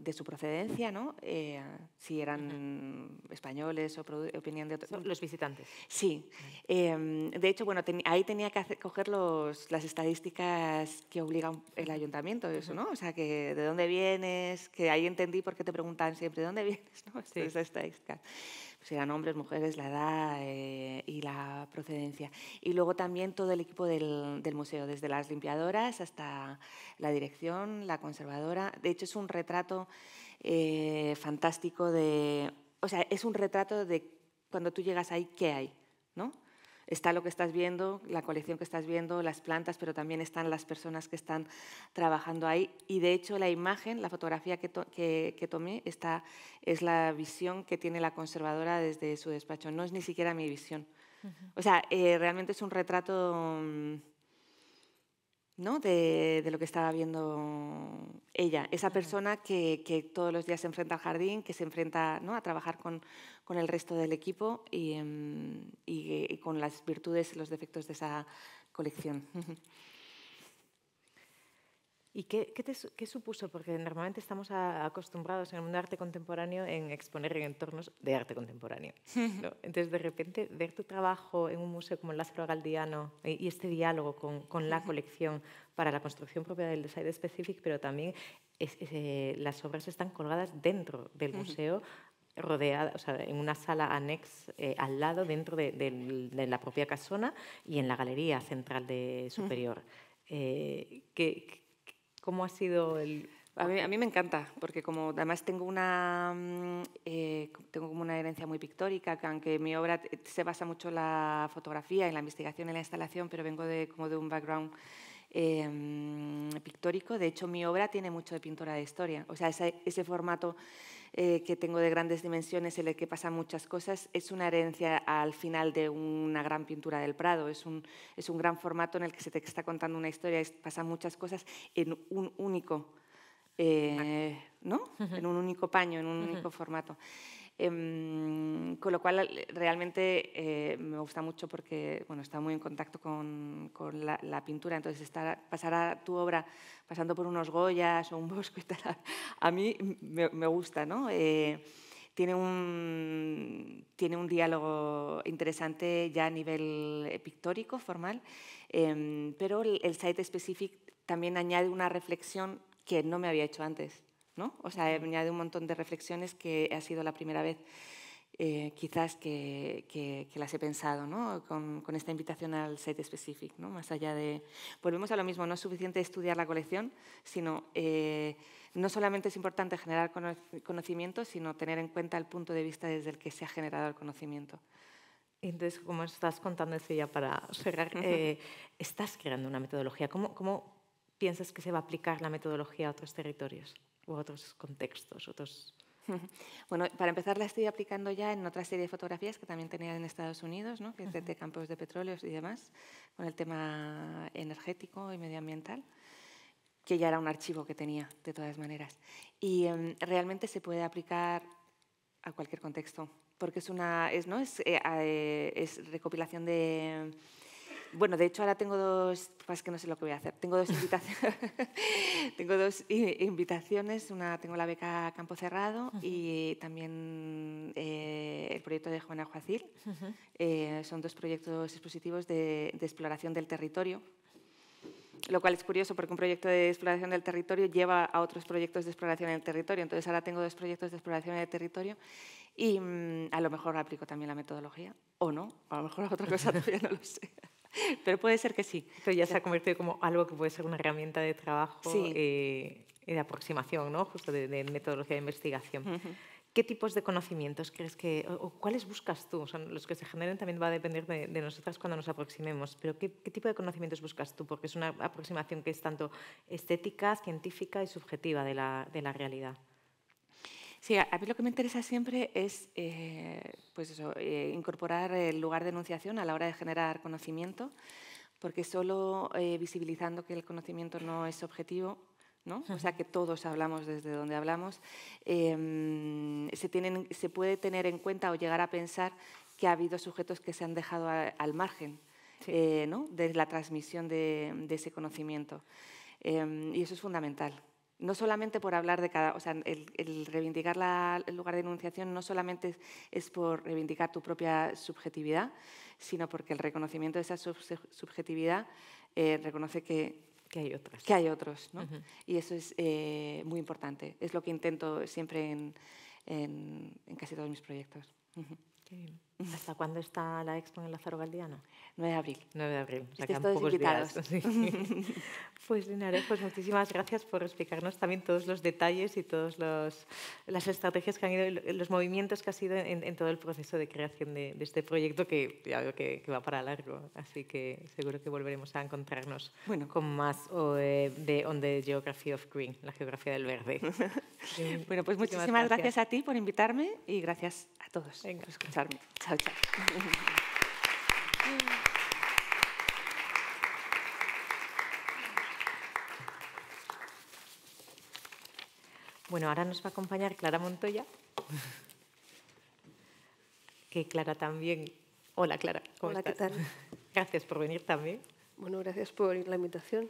[SPEAKER 2] de, su procedencia, ¿no? Eh, si eran españoles o opinión de otros. Los visitantes. Sí. Em, de hecho, bueno, ahí tenía que coger las estadísticas que obliga el ayuntamiento, eso, ¿no? O sea, que de dónde vienes, que ahí entendí por qué te preguntan siempre de dónde vienes, ¿no? Sí. Serán hombres, mujeres, la edad eh, y la procedencia. Y luego también todo el equipo del, museo, desde las limpiadoras hasta la dirección, la conservadora. De hecho, es un retrato eh, fantástico de... O sea, es un retrato de cuando tú llegas ahí, ¿qué hay? ¿No? Está lo que estás viendo, la colección que estás viendo, las plantas, pero también están las personas que están trabajando ahí. Y de hecho la imagen, la fotografía que, tomé, es la visión que tiene la conservadora desde su despacho. No es ni siquiera mi visión. O sea, eh, realmente es un retrato... Mm, de, lo que estaba viendo ella, esa persona que, todos los días se enfrenta al jardín, que se enfrenta ¿no? a trabajar con, el resto del equipo y em, eh, con las virtudes y los defectos de esa colección. ¿Y qué, qué, supuso? Porque normalmente
[SPEAKER 1] estamos acostumbrados en el mundo del arte contemporáneo en exponer en entornos de arte contemporáneo. Entonces, de repente, ver tu trabajo en un museo como el Lázaro Galdiano eh, y, este diálogo con, con, la colección para la construcción propia del Design Specific, pero también eh, las obras están colgadas dentro del museo rodeada, o sea, en una sala anex eh, al lado, dentro de, de, la propia casona y en la galería central de
[SPEAKER 2] superior. Eh, ¿qué, ¿Cómo ha sido el...? A mí, me encanta, porque como además tengo una, mm, eh, tengo como una herencia muy pictórica, que aunque mi obra eh, se basa mucho en la fotografía, en la investigación, en la instalación, pero vengo de, como de un background em, pictórico. De hecho, mi obra tiene mucho de pintura de historia. O sea, ese, ese formato eh, que tengo de grandes dimensiones en el que pasan muchas cosas, es una herencia al final de una gran pintura del Prado. Es un, es un gran formato en el que se te está contando una historia, y pasan muchas cosas en un único, eh, En un único paño, en un único formato. Em, con lo cual, realmente eh, me gusta mucho porque bueno, está muy en contacto con, la, pintura. Entonces, estar, pasar a tu obra pasando por unos Goyas o un bosque, a mí me, gusta, ¿no? Eh, tiene un, tiene un diálogo interesante ya a nivel eh, pictórico, formal, em, pero el, el Site Specific también añade una reflexión que no me había hecho antes. ¿no? O sea, añadido un montón de reflexiones que ha sido la primera vez eh, quizás que, las he pensado ¿no? con, esta invitación al site specific. ¿no? Más allá de. Volvemos a lo mismo, no es suficiente estudiar la colección, sino eh, no solamente es importante generar conocimiento, sino tener en cuenta el punto de vista desde el que se ha generado el conocimiento. Entonces, como estás contando eso ya para cerrar, eh, estás
[SPEAKER 1] creando una metodología. ¿Cómo piensas que se va a aplicar la metodología a otros territorios? u otros contextos, otros...
[SPEAKER 2] Bueno, para empezar la estoy aplicando ya en otra serie de fotografías que también tenía en Estados Unidos, ¿no? que es de, campos de petróleos y demás, con el tema energético y medioambiental que ya era un archivo que tenía, de todas maneras. Y em, realmente se puede aplicar a cualquier contexto, porque es una es, ¿no? es, eh, eh, es recopilación de bueno, de hecho ahora tengo dos, pues que no sé lo que voy a hacer, tengo dos invitaciones, tengo dos invitaciones, una tengo la beca Campo Cerrado y también eh, el proyecto de Juana Juacil, eh, son dos proyectos expositivos de, exploración del territorio lo cual es curioso porque un proyecto de exploración del territorio lleva a otros proyectos de exploración del territorio. Entonces ahora tengo dos proyectos de exploración del territorio y mm, a lo mejor aplico también la metodología o no, a lo mejor otra cosa todavía no lo sé. Pero puede ser que sí.
[SPEAKER 1] pero ya se ha convertido como algo que puede ser una herramienta de trabajo eh, y de aproximación, ¿no? Justo de, metodología de investigación. ¿Qué tipos de conocimientos crees que, o, cuáles buscas tú? los que se generen también va a depender de, nosotras cuando nos aproximemos, pero ¿qué, tipo de conocimientos buscas tú? Porque es una aproximación que es tanto estética, científica y subjetiva de la
[SPEAKER 2] realidad. Sí, a mí lo que me interesa siempre es eh, pues eh, incorporar el lugar de enunciación a la hora de generar conocimiento, porque solo eh, visibilizando que el conocimiento no es objetivo, ¿no? o sea que todos hablamos desde donde hablamos, em, se, tienen, se puede tener en cuenta o llegar a pensar que ha habido sujetos que se han dejado al margen de la transmisión de ese conocimiento. Em, y eso es fundamental no solamente por hablar de cada, o sea, el, reivindicar la, el lugar de enunciación no solamente es, por reivindicar tu propia subjetividad, sino porque el reconocimiento de esa subjetividad eh, reconoce que, hay Que hay otros, ¿no? Y eso es eh, muy importante. Es lo que intento siempre en, casi todos mis proyectos. ¿Hasta cuándo está
[SPEAKER 1] la expo en Lázaro Galdiano? 9 de abril. 9 de abril. Están pues Linares, pues muchísimas gracias por explicarnos también todos los detalles y todas las estrategias que han ido, los movimientos que ha sido en, todo el proceso de creación de, este proyecto que ya veo que, va para largo. Así que seguro que volveremos a encontrarnos con más eh, de On the Geography of Green, la geografía del verde.
[SPEAKER 2] bueno, pues muchísimas gracias. a ti por invitarme y gracias a todos por escucharme.
[SPEAKER 1] Bueno, ahora nos va a acompañar Clara Montoya. Que Clara también. Hola, Clara. ¿cómo Hola, ¿qué tal? Gracias por venir también.
[SPEAKER 3] Bueno, gracias por la invitación.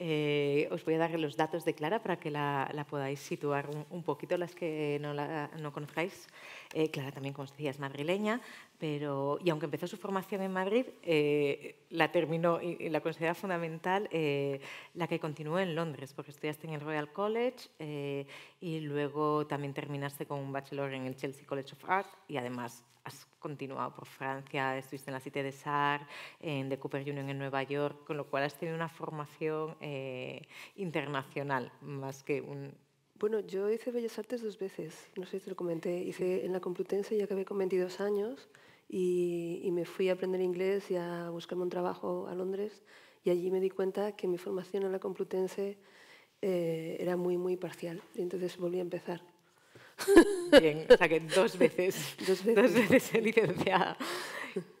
[SPEAKER 1] Eh, os voy a dar los datos de Clara para que la, podáis situar un, poquito, las que no, la, no conozcáis. Eh, Clara también, como os decía, es madrileña, pero, y aunque empezó su formación en Madrid, eh, la terminó y, la considera fundamental la que continuó en Londres, porque estudiaste en el Royal College y luego también terminaste con un bachelor en el Chelsea College of Art y además has continuado por Francia, estuviste en la Cité de Sar, en The Cooper Union en Nueva York, con lo cual has tenido una formación eh, internacional más que un...
[SPEAKER 3] Bueno, yo hice Bellas Artes dos veces, no sé si te lo comenté, hice en la Complutense y acabé con 22 años y, me fui a aprender inglés y a buscarme un trabajo a Londres y allí me di cuenta que mi formación en la Complutense eh, era muy, muy parcial y entonces volví a empezar.
[SPEAKER 1] Bien, o sea que dos veces, dos veces, licenciada.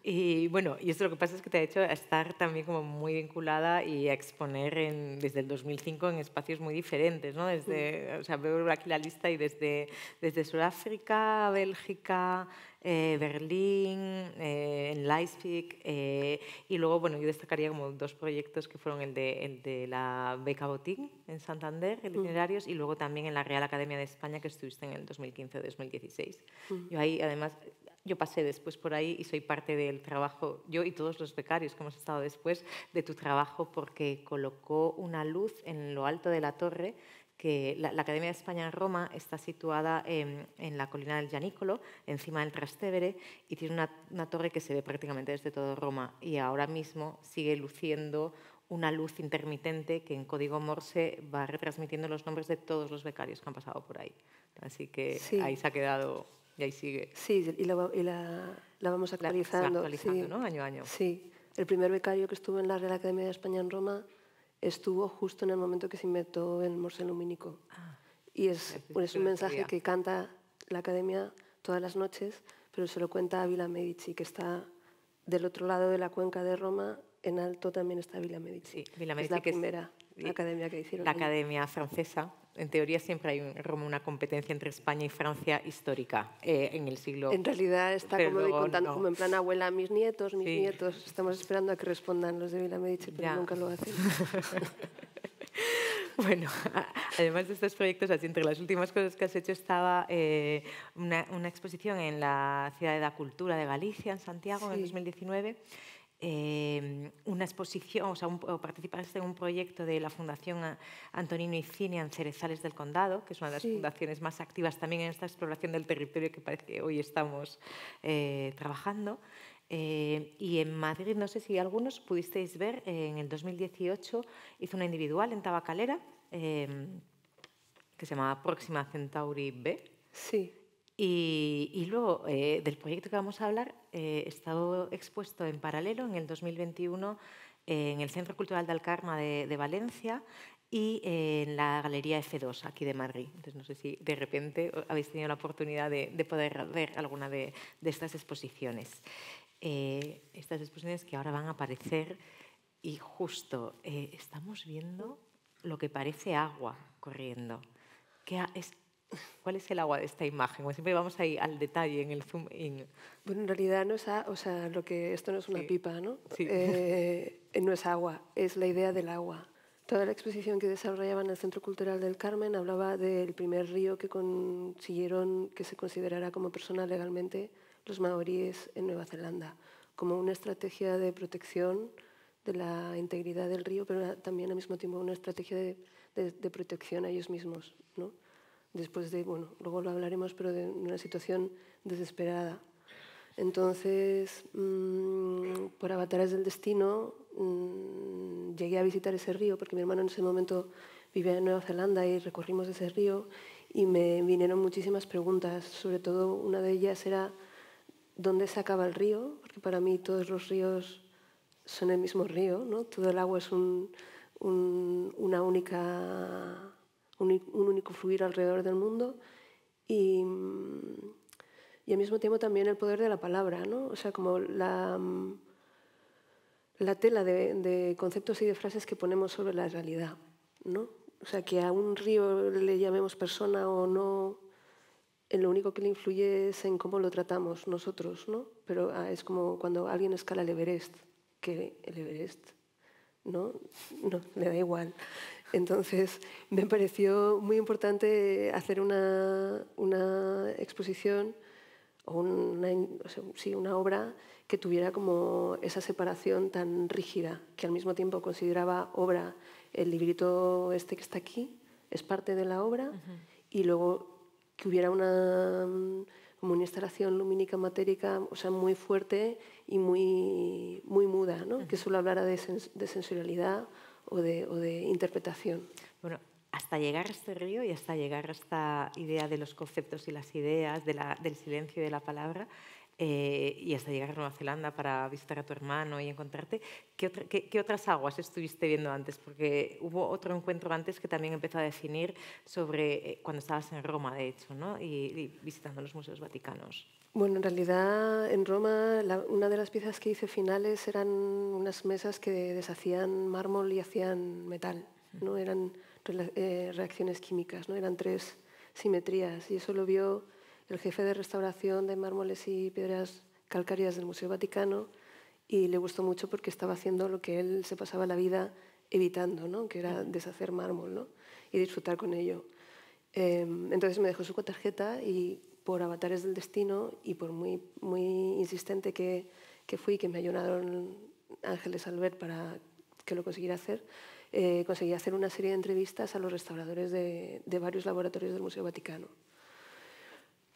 [SPEAKER 1] Y bueno, y esto lo que pasa es que te ha hecho estar también como muy vinculada y exponer desde el 2005 en espacios muy diferentes, ¿no? Desde, mm. o sea, veo aquí la lista y desde, desde Sudáfrica, Bélgica, eh, Berlín, eh, en Leipzig eh, y luego, bueno, yo destacaría como dos proyectos que fueron el de, la Beca Botín en Santander, en mm. itinerarios, y luego también en la Real Academia de España que estuviste en el 2015-2016. Mm. Yo ahí, además, yo pasé después por ahí y soy parte del trabajo, yo y todos los becarios que hemos estado después, de tu trabajo porque colocó una luz en lo alto de la torre que la, Academia de España en Roma está situada en, la colina del Llanícolo, encima del Trastevere, y tiene una, torre que se ve prácticamente desde todo Roma. Y ahora mismo sigue luciendo una luz intermitente que en código Morse va retransmitiendo los nombres de todos los becarios que han pasado por ahí. Así que ahí se ha quedado y ahí sigue.
[SPEAKER 3] Sí, y la, vamos actualizando. Año a año. Sí. El primer becario que estuvo en la Real Academia de España en Roma estuvo justo en el momento que se inventó el morse lumínico. Ah. y es, un mensaje que canta la academia todas las noches, pero se lo cuenta a Vila Medici, que está del otro lado de la cuenca de Roma, en alto también está Villa Medici. Medici es la primera academia que hicieron. La
[SPEAKER 1] academia francesa en teoría siempre hay una competencia entre España y Francia histórica eh, en el siglo. En realidad está como contando como en plan
[SPEAKER 3] abuela a mis nietos, mis nietos. Estamos esperando a que respondan los de Vila Medici, pero nunca lo hacen.
[SPEAKER 1] bueno, además de estos proyectos, así entre las últimas cosas que has hecho estaba eh, una, exposición en la Ciudad de la Cultura de Galicia, en Santiago, en el 2019 Em, una exposición, o sea, participaste en un proyecto de la Fundación Antonino Cine en Cerezales del Condado, que es una de las fundaciones más activas también en esta exploración del territorio que parece que hoy estamos eh, trabajando. Eh, y en Madrid, no sé si algunos pudisteis ver, en el 2018 hizo una individual en Tabacalera em, que se llamaba Próxima Centauri B. Sí. Y, luego, eh, del proyecto que vamos a hablar, eh, he estado expuesto en paralelo en el 2021 en el Centro Cultural de Alcarma de, Valencia y en la Galería F2, aquí de Madrid. Entonces, no sé si de repente habéis tenido la oportunidad de, poder ver alguna de, estas exposiciones. Eh, estas exposiciones que ahora van a aparecer y justo eh, estamos viendo lo que parece agua corriendo, que es ¿Cuál es el agua de esta imagen? siempre vamos ahí al detalle, en el zoom in.
[SPEAKER 3] Bueno, en realidad no es, o sea, lo que, esto no es una pipa, ¿no? Eh, no es agua, es la idea del agua. Toda la exposición que desarrollaban en el Centro Cultural del Carmen hablaba del primer río que consiguieron que se considerara como persona legalmente los maoríes en Nueva Zelanda, como una estrategia de protección de la integridad del río, pero también al mismo tiempo una estrategia de protección a ellos mismos, después de, bueno, luego lo hablaremos, pero de una situación desesperada. Entonces, mm, por avatares del destino, mm, llegué a visitar ese río, porque mi hermano en ese momento vivía en Nueva Zelanda y recorrimos ese río y me vinieron muchísimas preguntas, sobre todo una de ellas era dónde se acaba el río, porque para mí todos los ríos son el mismo río, ¿no? todo el agua es una única un, único fluir alrededor del mundo y, al mismo tiempo también el poder de la palabra, ¿no? O sea, como la, la tela de, conceptos y de frases que ponemos sobre la realidad, ¿no? O sea, que a un río le llamemos persona o no, lo único que le influye es en cómo lo tratamos nosotros, ¿no? Pero ah, es como cuando alguien escala el Everest, que el Everest, ¿no? No, le da igual. Entonces, me pareció muy importante hacer una, exposición o una, una obra que tuviera como esa separación tan rígida, que al mismo tiempo consideraba obra el librito este que está aquí, es parte de la obra, y luego que hubiera una, como una instalación lumínica matérica, o sea, muy fuerte y muy, muda, que solo hablara de, de sensorialidad o de, interpretación.
[SPEAKER 1] Bueno, hasta llegar a este río y hasta llegar a esta idea de los conceptos y las ideas, del silencio de la palabra, eh, y hasta llegar a Nueva Zelanda para visitar a tu hermano y encontrarte, ¿qué, otras aguas estuviste viendo antes? Porque hubo otro encuentro antes que también empezó a definir sobre eh, cuando estabas en Roma, de hecho, ¿no? y, visitando los museos vaticanos.
[SPEAKER 3] Bueno, en realidad en Roma una de las piezas que hice finales eran unas mesas que deshacían mármol y hacían metal, ¿no? eran eh, reacciones químicas, ¿no? eran tres simetrías y eso lo vio el jefe de restauración de mármoles y piedras calcáreas del Museo Vaticano y le gustó mucho porque estaba haciendo lo que él se pasaba la vida evitando, que era deshacer mármol y disfrutar con ello. Em, entonces me dejó su tarjeta y por avatares del destino y por muy, muy insistente que, fui, que me ayudaron Ángeles Albert para que lo consiguiera hacer, eh, conseguí hacer una serie de entrevistas a los restauradores de varios laboratorios del Museo Vaticano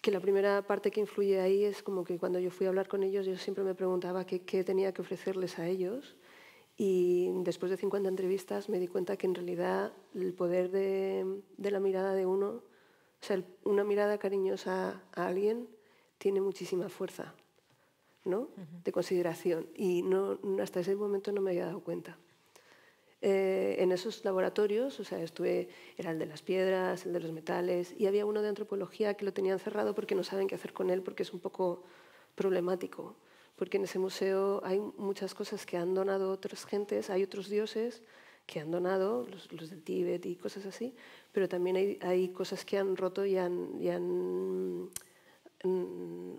[SPEAKER 3] que la primera parte que influye ahí es como que cuando yo fui a hablar con ellos, yo siempre me preguntaba qué, tenía que ofrecerles a ellos. Y después de 50 entrevistas me di cuenta que en realidad el poder de, la mirada de uno, o sea, una mirada cariñosa a alguien tiene muchísima fuerza, De consideración. Y no, hasta ese momento no me había dado cuenta. Eh, en esos laboratorios, o sea, estuve, era el de las piedras, el de los metales, y había uno de antropología que lo tenían cerrado porque no saben qué hacer con él, porque es un poco problemático, porque en ese museo hay muchas cosas que han donado otras gentes, hay otros dioses que han donado, los, del Tíbet y cosas así, pero también hay, hay cosas que han roto y han, y han mm,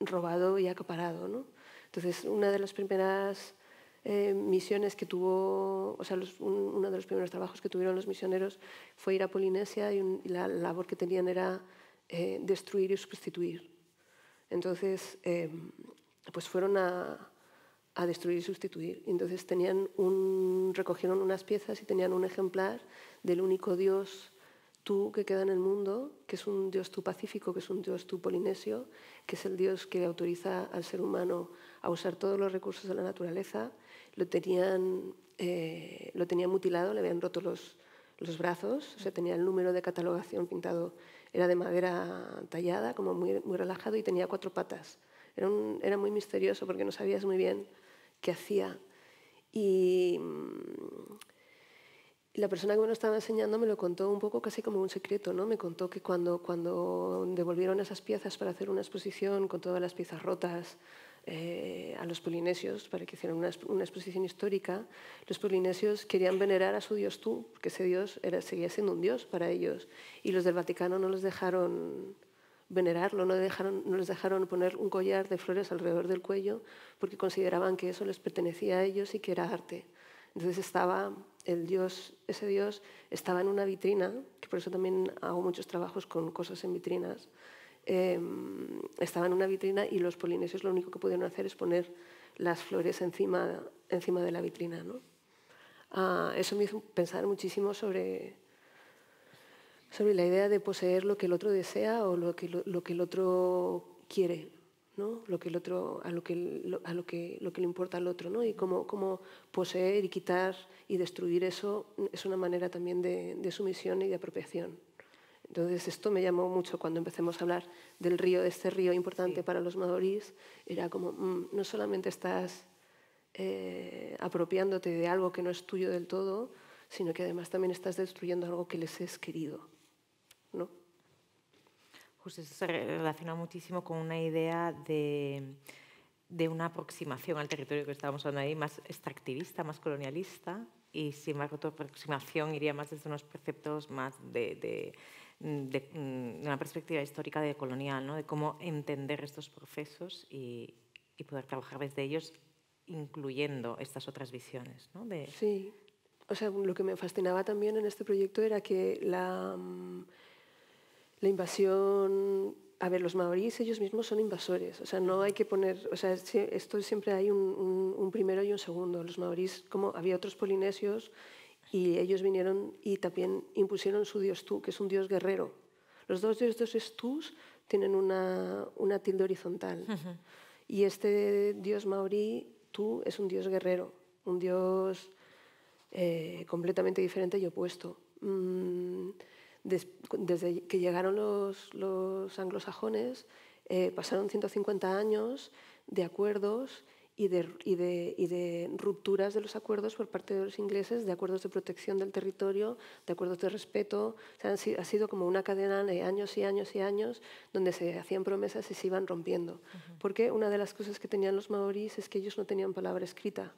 [SPEAKER 3] robado y acaparado. ¿no? Entonces, una de las primeras eh, misiones que tuvo, o sea, uno de los primeros trabajos que tuvieron los misioneros fue ir a Polinesia y, la labor que tenían era eh, destruir y sustituir. Entonces, eh, pues fueron a, destruir y sustituir. Entonces tenían un, recogieron unas piezas y tenían un ejemplar del único dios tú que queda en el mundo, que es un dios tú pacífico, que es un dios tú polinesio, que es el dios que autoriza al ser humano a usar todos los recursos de la naturaleza lo tenían, eh, lo tenían mutilado, le habían roto los, brazos, o sea, tenía el número de catalogación pintado, era de madera tallada, como muy, muy relajado, y tenía cuatro patas. Era, era muy misterioso porque no sabías muy bien qué hacía. Y mm, la persona que me lo estaba enseñando me lo contó un poco casi como un secreto, ¿no? Me contó que cuando, cuando devolvieron esas piezas para hacer una exposición con todas las piezas rotas, eh, a los polinesios para que hicieran una, exposición histórica. Los polinesios querían venerar a su dios Tú, porque ese dios era, seguía siendo un dios para ellos. Y los del Vaticano no les dejaron venerarlo, no, dejaron, no les dejaron poner un collar de flores alrededor del cuello porque consideraban que eso les pertenecía a ellos y que era arte. Entonces estaba el dios, ese dios estaba en una vitrina, que por eso también hago muchos trabajos con cosas en vitrinas, Em, estaba en una vitrina y los polinesios lo único que pudieron hacer es poner las flores encima, encima de la vitrina. Ah, eso me hizo pensar muchísimo sobre, sobre la idea de poseer lo que el otro desea o lo que, lo, que el otro quiere, ¿no? lo que el otro, a, lo que, a lo, que, lo que le importa al otro. ¿no? Y cómo, poseer y quitar y destruir eso es una manera también de sumisión y de apropiación. Entonces esto me llamó mucho cuando empecemos a hablar del río, de este río importante para los maorís. Era como, mm, no solamente estás eh, apropiándote de algo que no es tuyo del todo, sino que además también estás destruyendo algo que les es querido. ¿no?
[SPEAKER 1] eso se relaciona muchísimo con una idea de, de una aproximación al territorio que estábamos hablando ahí, más extractivista, más colonialista, y sin embargo tu aproximación iría más desde unos preceptos más de Mm, mm, de, una perspectiva histórica de colonial, de cómo entender estos procesos y, poder trabajar desde ellos incluyendo estas otras visiones.
[SPEAKER 3] Sí, o sea, lo que me fascinaba también en este proyecto era que mm, la, invasión a ver, los maoríes ellos mismos son invasores, o sea, no hay que poner, o sea, esto siempre hay un primero y un segundo. Los maoríes, como había otros polinesios y ellos vinieron y también impusieron su dios tú, que es un dios guerrero. Los dos dioses tus tienen una, tilde horizontal. Y este dios maorí, tú, es un dios guerrero, un dios eh, completamente diferente y opuesto. Mm, desde que llegaron los, anglosajones, eh, pasaron 150 años de acuerdos y de, y, de, y de, rupturas de los acuerdos por parte de los ingleses, de acuerdos de protección del territorio, de acuerdos de respeto. ha sido como una cadena de años y años y años donde se hacían promesas y se iban rompiendo. Porque una de las cosas que tenían los maorís es que ellos no tenían palabra escrita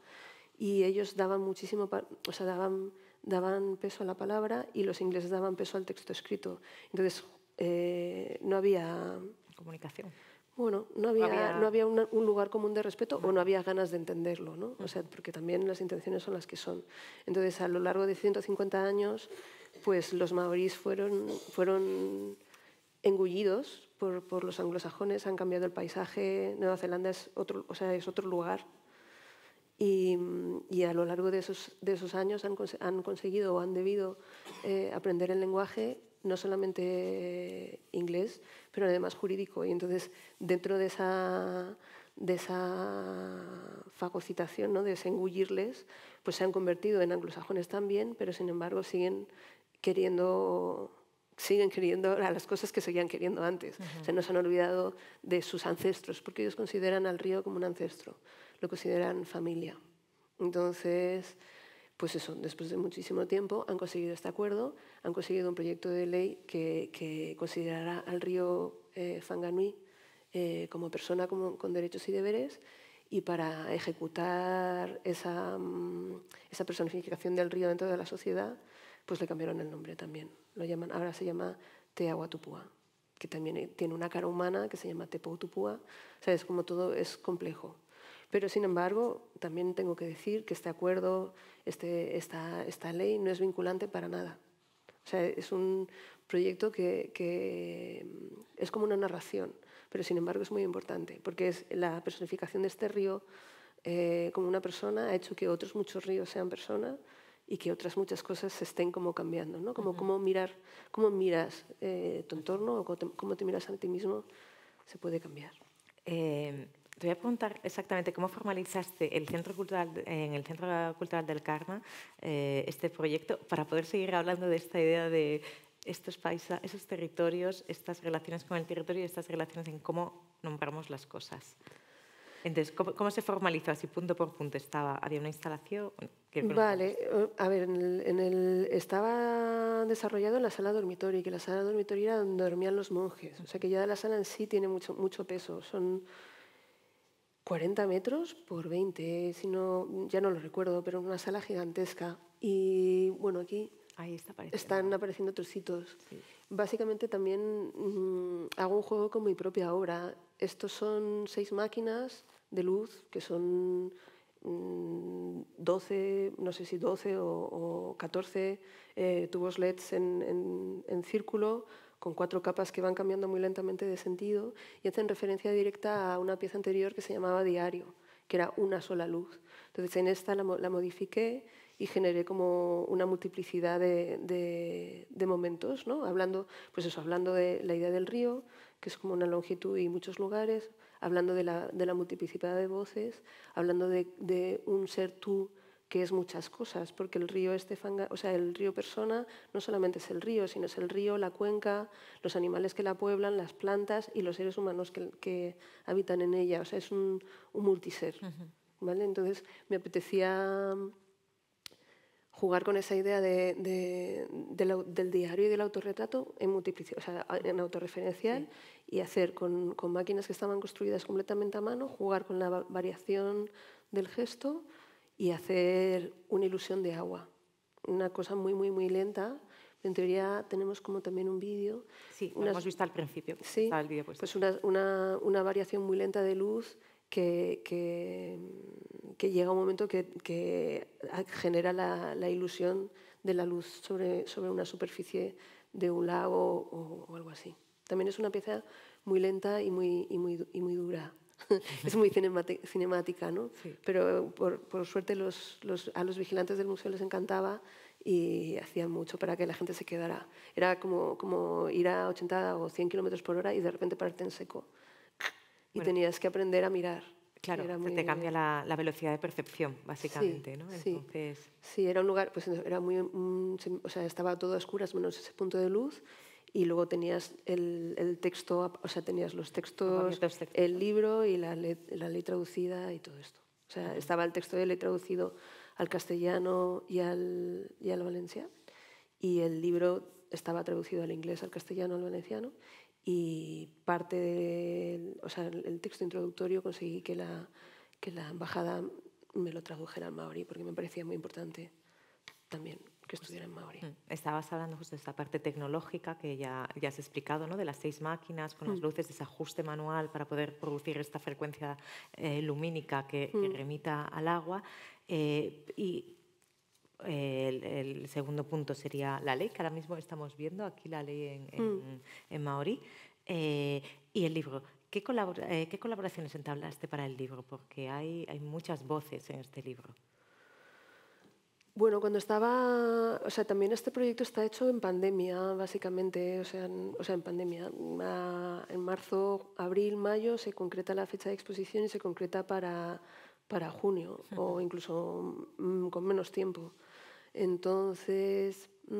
[SPEAKER 3] y ellos daban muchísimo, o sea, daban, daban peso a la palabra y los ingleses daban peso al texto escrito. Entonces, eh, no había... Comunicación bueno, no había, No había un lugar común de respeto o no había ganas de entenderlo, ¿no? O sea, porque también las intenciones son las que son. Entonces, a lo largo de 150 años, pues los maorís fueron, fueron engullidos por, los anglosajones, han cambiado el paisaje, Nueva Zelanda es otro, o sea, es otro lugar. Y, a lo largo de esos, de esos años han, conseguido o han debido eh, aprender el lenguaje no solamente inglés, pero además jurídico. Y entonces, dentro de esa, de esa fagocitación, ¿no? de ese engullirles, pues se han convertido en anglosajones también, pero sin embargo siguen queriendo siguen queriendo las cosas que seguían queriendo antes. o sea, no se nos han olvidado de sus ancestros, porque ellos consideran al río como un ancestro, lo consideran familia. Entonces, pues eso, después de muchísimo tiempo han conseguido este acuerdo, han conseguido un proyecto de ley que, considerará al río eh, Fanganui eh, como persona con, derechos y deberes y para ejecutar esa, mm, esa, personificación del río dentro de la sociedad, pues le cambiaron el nombre también. Lo llaman, ahora se llama Te que también eh, tiene una cara humana que se llama Tepoutupúa. O sea, es como todo, es complejo. Pero, sin embargo, también tengo que decir que este acuerdo, este, esta, ley, no es vinculante para nada. O sea, es un proyecto que, mm, es como una narración, pero sin embargo es muy importante, porque es la personificación de este río eh, como una persona ha hecho que otros muchos ríos sean personas y que otras muchas cosas se estén como cambiando, ¿no? Como cómo mirar, cómo miras eh, tu entorno o cómo te, miras a ti mismo se puede cambiar.
[SPEAKER 1] Eh, te voy a preguntar exactamente cómo formalizaste el Centro Cultural, en el Centro Cultural del Karma eh, este proyecto para poder seguir hablando de esta idea de estos países, esos territorios, estas relaciones con el territorio y estas relaciones en cómo nombramos las cosas. Entonces, ¿cómo, se formalizó así punto por punto? Estaba, ¿Había una instalación? Vale,
[SPEAKER 3] eh, a ver, en el, estaba desarrollado en la sala dormitorio, que la sala dormitorio era donde dormían los monjes, o sea que ya la sala en sí tiene mucho, mucho peso, son 40 metros por 20, si no, ya no lo recuerdo, pero una sala gigantesca. Y bueno, aquí Ahí está están apareciendo trocitos. Básicamente también mm, hago un juego con mi propia obra. Estos son seis máquinas de luz que son 12, mm, no sé si 12 o, 14 eh, tubos LEDs en, en círculo con cuatro capas que van cambiando muy lentamente de sentido y hacen referencia directa a una pieza anterior que se llamaba Diario, que era una sola luz. Entonces en esta la, modifiqué y generé como una multiplicidad de, momentos, ¿no? hablando, pues eso, hablando de la idea del río, que es como una longitud y muchos lugares, hablando de la, de la multiplicidad de voces, hablando de, un ser tú que es muchas cosas, porque el río Estefanga, o sea, el río Persona no solamente es el río, sino es el río, la cuenca, los animales que la pueblan, las plantas y los seres humanos que, habitan en ella. O sea, es un, multiser. ¿vale? Entonces me apetecía jugar con esa idea del diario y del autorretrato en, o sea, en autorreferencial y hacer con, con máquinas que estaban construidas completamente a mano, jugar con la variación del gesto y hacer una ilusión de agua. Una cosa muy, muy, muy lenta. En teoría tenemos como también un vídeo. Sí, lo hemos visto al principio. Sí, el video pues una, variación muy lenta de luz que, que, que llega un momento que, genera la, ilusión de la luz sobre, sobre una superficie de un lago o, algo así. También es una pieza muy lenta y muy, muy, y muy dura. es muy cinemática, ¿no? Pero por, por suerte a los vigilantes del museo les encantaba y hacían mucho para que la gente se quedara. Era como, como ir a 80 o 100 kilómetros por hora y de repente pararte en seco. Y tenías que aprender a mirar.
[SPEAKER 1] Claro, se te cambia la, la, velocidad de percepción, básicamente, sí, ¿no? Entonces...
[SPEAKER 3] Sí. era un lugar, pues era muy... Mm, o sea, estaba todo a oscuras menos ese punto de luz y luego tenías el, el texto, o sea, tenías los textos, el libro y la, la ley traducida y todo esto. O sea, estaba el texto de ley traducido al castellano y al, y al valenciano y el libro estaba traducido al inglés, al castellano, al valenciano y parte del o sea, el texto introductorio conseguí que la, que la embajada me lo tradujera al Maori porque me parecía muy importante también que pues mm,
[SPEAKER 1] Estabas hablando justo de esta parte tecnológica que ya, ya has explicado, de las seis máquinas con las mm. luces, ese ajuste manual para poder producir esta frecuencia eh, lumínica que, mm. remita al agua. Eh, y eh, el, segundo punto sería la ley, que ahora mismo estamos viendo aquí la ley en, Maori. y el libro. ¿Qué, ¿Qué, colaboraciones entablaste para el libro? Porque hay, hay muchas voces en este libro.
[SPEAKER 3] Bueno, cuando estaba, o sea, también este proyecto está hecho en pandemia, básicamente, o sea, en, o sea, en pandemia. En marzo, abril, mayo se concreta la fecha de exposición y se concreta para, para junio, o incluso mm, con menos tiempo. Entonces, mm,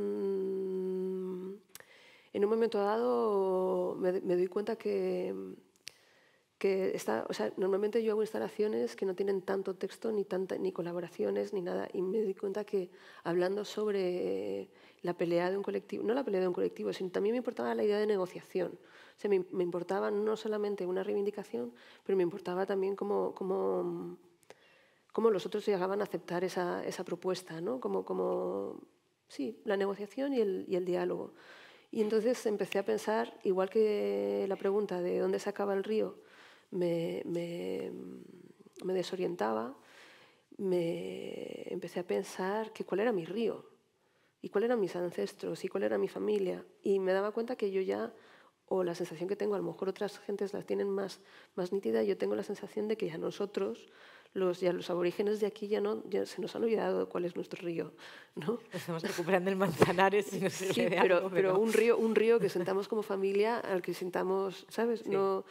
[SPEAKER 3] en un momento dado me doy cuenta que que está, o sea, normalmente yo hago instalaciones que no tienen tanto texto ni tanta, ni colaboraciones ni nada y me di cuenta que hablando sobre la pelea de un colectivo, no la pelea de un colectivo, sino también me importaba la idea de negociación. O sea, me, me importaba no solamente una reivindicación, pero me importaba también cómo, cómo, cómo los otros llegaban a aceptar esa, esa propuesta, ¿no? Como, como, sí, la negociación y el, y el diálogo. Y entonces empecé a pensar, igual que la pregunta de dónde se acaba el río, me, desorientaba, me empecé a pensar que cuál era mi río y cuál eran mis ancestros y cuál era mi familia. Y me daba cuenta que yo ya, o la sensación que tengo, a lo mejor otras gentes las tienen más, más nítida, yo tengo la sensación de que ya nosotros los, ya los aborígenes de aquí ya no ya se nos han olvidado cuál es nuestro río. ¿no?
[SPEAKER 1] Estamos recuperando el Manzanares no pero, pero... un río
[SPEAKER 3] un río que sentamos como familia, al que sentamos, ¿sabes? No,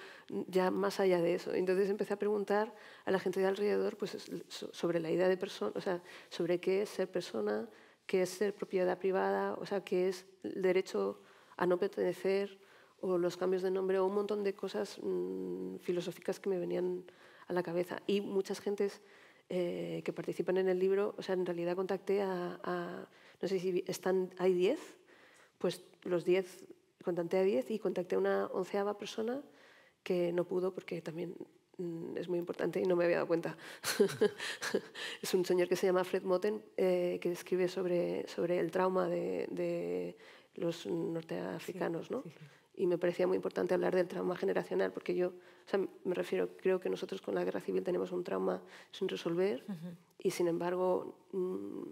[SPEAKER 3] ya más allá de eso. Entonces empecé a preguntar a la gente de alrededor pues, sobre la idea de persona, o sea, sobre qué es ser persona, qué es ser propiedad privada, o sea, qué es el derecho a no pertenecer o los cambios de nombre o un montón de cosas mm, filosóficas que me venían a la cabeza. Y muchas gentes eh, que participan en el libro, o sea, en realidad contacté a, no sé si están, hay 10, pues los 10, contacté a 10 y contacté a una onceava persona que no pudo porque también mm, es muy importante y no me había dado cuenta. es un señor que se llama Fred Moten, eh, que escribe sobre, sobre el trauma de, los norteafricanos, ¿no? Y me parecía muy importante hablar del trauma generacional, porque yo o sea, me refiero, creo que nosotros con la guerra civil tenemos un trauma sin resolver y sin embargo mm,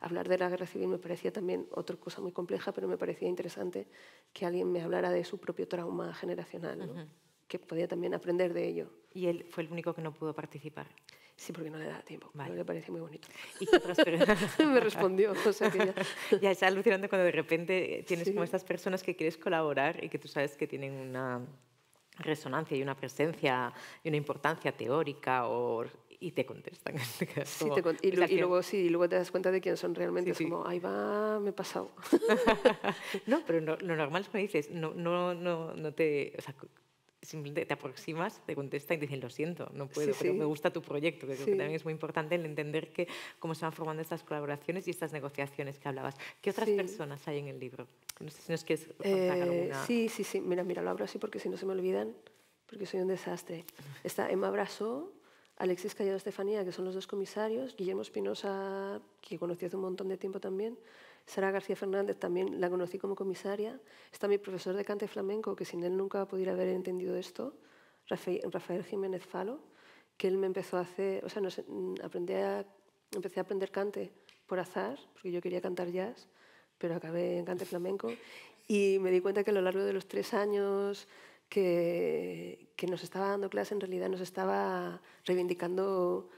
[SPEAKER 3] hablar de la guerra civil me parecía también otra cosa muy compleja, pero me parecía interesante que alguien me hablara de su propio trauma generacional, que podía también aprender de ello. ¿Y él fue el único que no pudo participar? Sí, porque no le da tiempo. A mí le parecía muy bonito. ¿Y Me
[SPEAKER 1] respondió. O ya... está es alucinante cuando de repente tienes como estas personas que quieres colaborar y que tú sabes que tienen una resonancia y una presencia y una importancia teórica o y te contestan. y, luego,
[SPEAKER 3] luego te das cuenta de quién son realmente. es como, ahí va, me he pasado.
[SPEAKER 1] no, pero no, lo normal es me dices, no, no, no, no te... O simplemente te aproximas, te contesta y te dicen, lo siento, no puedo, pero me gusta tu proyecto, que creo que también es muy importante el entender que, cómo se van formando estas colaboraciones y estas negociaciones que hablabas. ¿Qué otras personas hay en el libro? No sé si eh, alguna. Sí,
[SPEAKER 3] sí, sí. Mira, mira, lo abro así porque si no se me olvidan, porque soy un desastre. Está Emma Brasó, Alexis Callado Estefanía, que son los dos comisarios, Guillermo Espinosa, que conocí hace un montón de tiempo también, Sara García Fernández también la conocí como comisaria. Está mi profesor de cante flamenco, que sin él nunca pudiera haber entendido esto, Rafael Jiménez Falo, que él me empezó a hacer, o sea, mm, a, empecé a aprender cante por azar, porque yo quería cantar jazz, pero acabé en cante flamenco. Y me di cuenta que a lo largo de los tres años que, que nos estaba dando clase, en realidad nos estaba reivindicando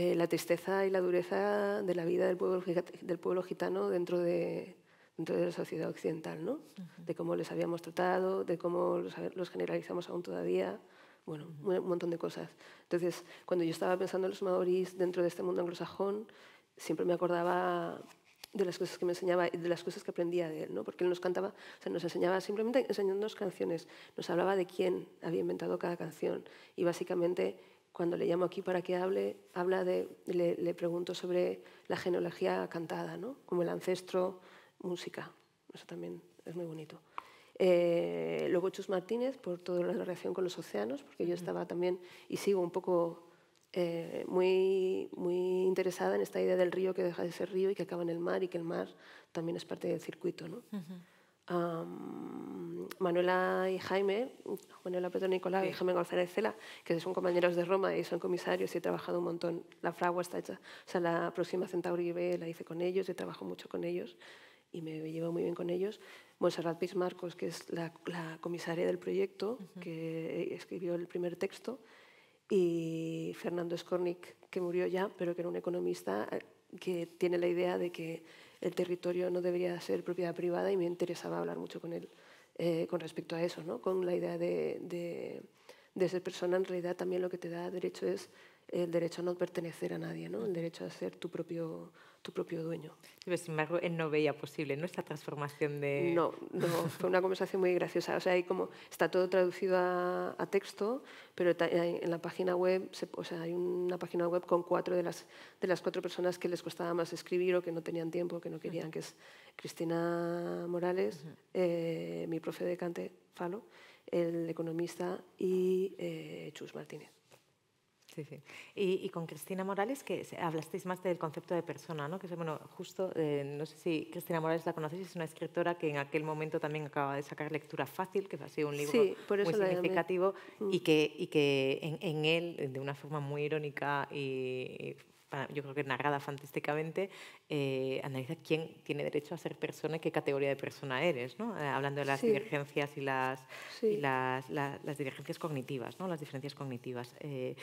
[SPEAKER 3] eh, la tristeza y la dureza de la vida del pueblo, del pueblo gitano dentro de, dentro de la sociedad occidental, ¿no? De cómo les habíamos tratado, de cómo los, generalizamos aún todavía, bueno, un montón de cosas. Entonces, cuando yo estaba pensando en los maoris dentro de este mundo anglosajón, siempre me acordaba de las cosas que me enseñaba y de las cosas que aprendía de él, ¿no? Porque él nos cantaba, o sea, nos enseñaba simplemente enseñándonos canciones, nos hablaba de quién había inventado cada canción y básicamente cuando le llamo aquí para que hable, habla de, le, pregunto sobre la genealogía cantada, ¿no? como el ancestro música. Eso también es muy bonito. Eh, luego Chus Martínez, por toda la relación con los océanos, porque yo estaba también y sigo un poco eh, muy, muy interesada en esta idea del río que deja de ser río y que acaba en el mar y que el mar también es parte del circuito. ¿no? Manuela y Jaime, Manuela Pedro Nicolás y Jaime González Cela, que son compañeros de Roma y son comisarios y he trabajado un montón. La fragua está hecha, o sea, la próxima Centauri B la hice con ellos, he trabajado mucho con ellos y me llevo muy bien con ellos. Monserrat Piz Marcos, que es la, comisaria del proyecto, que eh, escribió el primer texto, y Fernando Skornik, que murió ya, pero que era un economista eh, que tiene la idea de que el territorio no debería ser propiedad privada y me interesaba hablar mucho con él eh, con respecto a eso, ¿no? con la idea de, ser persona. En realidad también lo que te da derecho es el derecho a no pertenecer a nadie, ¿no? el derecho a ser tu propio tu propio dueño.
[SPEAKER 1] sin embargo, él no veía posible, ¿no? Esta transformación de... No,
[SPEAKER 3] fue una conversación muy graciosa. O sea, hay como está todo traducido a, texto, pero en la página web, o hay una página web con cuatro de las, de las cuatro personas que les costaba más escribir o que no tenían tiempo, que no querían, que es Cristina Morales, eh, mi profe de Cante Falo, el economista y eh, Chus Martínez.
[SPEAKER 1] Y, con Cristina Morales, que hablasteis más del concepto de persona, ¿no? Que bueno, justo, eh, no sé si Cristina Morales la conocéis, es una escritora que en aquel momento también acaba de sacar Lectura Fácil, que ha sido un libro muy significativo y mm. que, y que en, en, él, de una forma muy irónica y yo creo que narrada fantásticamente, eh, analiza quién tiene derecho a ser persona y qué categoría de persona eres, ¿no? Eh, hablando de las divergencias y las, y las, las, divergencias cognitivas, ¿no? Las diferencias cognitivas. Eh,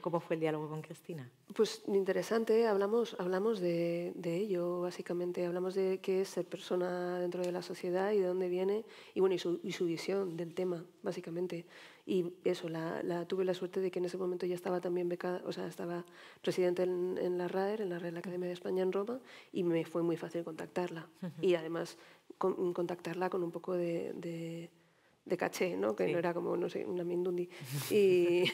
[SPEAKER 1] ¿Cómo fue el diálogo con Cristina?
[SPEAKER 3] Pues interesante, hablamos, hablamos de, de, ello, básicamente. Hablamos de qué es ser persona dentro de la sociedad y de dónde viene, y bueno, y su, y su visión del tema, básicamente. Y eso, la, tuve la suerte de que en ese momento ya estaba también becada, o sea, estaba residente en, la RAER, en la Real Academia de España en Roma, y me fue muy fácil contactarla. Y además contactarla con un poco de, caché, ¿no? que no era como, no sé, una mindundi.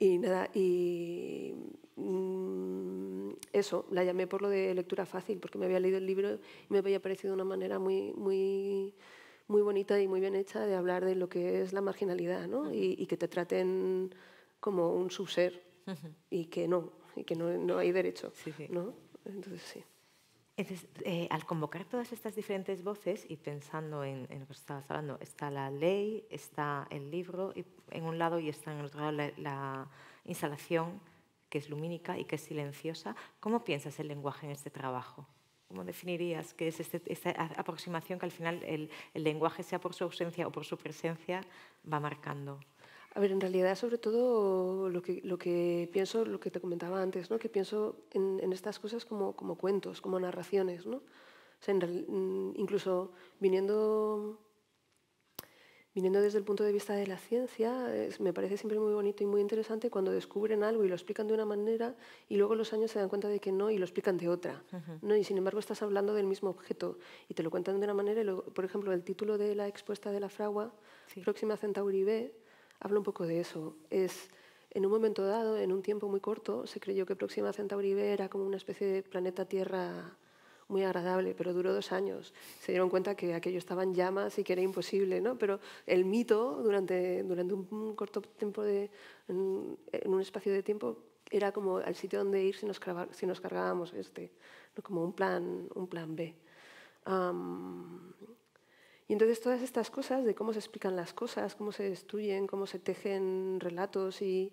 [SPEAKER 3] y, nada, y mm, eso, la llamé por lo de lectura fácil, porque me había leído el libro y me había parecido de una manera muy muy bonita y muy bien hecha de hablar de lo que es la marginalidad, ¿no? y, que te traten como un subser y que no, y que no, no hay derecho, ¿no? Entonces, sí.
[SPEAKER 1] Eh, al convocar todas estas diferentes voces y pensando en, lo que estabas hablando, está la ley, está el libro y, en un lado y está en el otro lado la, la instalación que es lumínica y que es silenciosa, ¿cómo piensas el lenguaje en este trabajo? ¿Cómo definirías qué es este, esta aproximación que al final el, lenguaje, sea por su ausencia o por su presencia, va marcando?
[SPEAKER 3] A ver, en realidad, sobre todo lo que, lo que pienso, lo que te comentaba antes, ¿no? que pienso en, estas cosas como, como, cuentos, como narraciones. ¿no? O sea, mm, incluso viniendo viniendo desde el punto de vista de la ciencia, me parece siempre muy bonito y muy interesante cuando descubren algo y lo explican de una manera y luego los años se dan cuenta de que no y lo explican de otra. ¿no? Y sin embargo estás hablando del mismo objeto y te lo cuentan de una manera. por ejemplo, el título de la expuesta de la fragua, Próxima Centauri B, habla un poco de eso. Es, en un momento dado, en un tiempo muy corto, se creyó que Próxima Centauri B era como una especie de planeta Tierra muy agradable, pero duró dos años. Se dieron cuenta que aquello estaba en llamas y que era imposible, ¿no? Pero el mito, durante, durante un corto tiempo, de, en, un espacio de tiempo, era como el sitio donde ir si nos, si nos cargábamos este, ¿no? como un plan, un plan B. y entonces todas estas cosas de cómo se explican las cosas, cómo se destruyen, cómo se tejen relatos y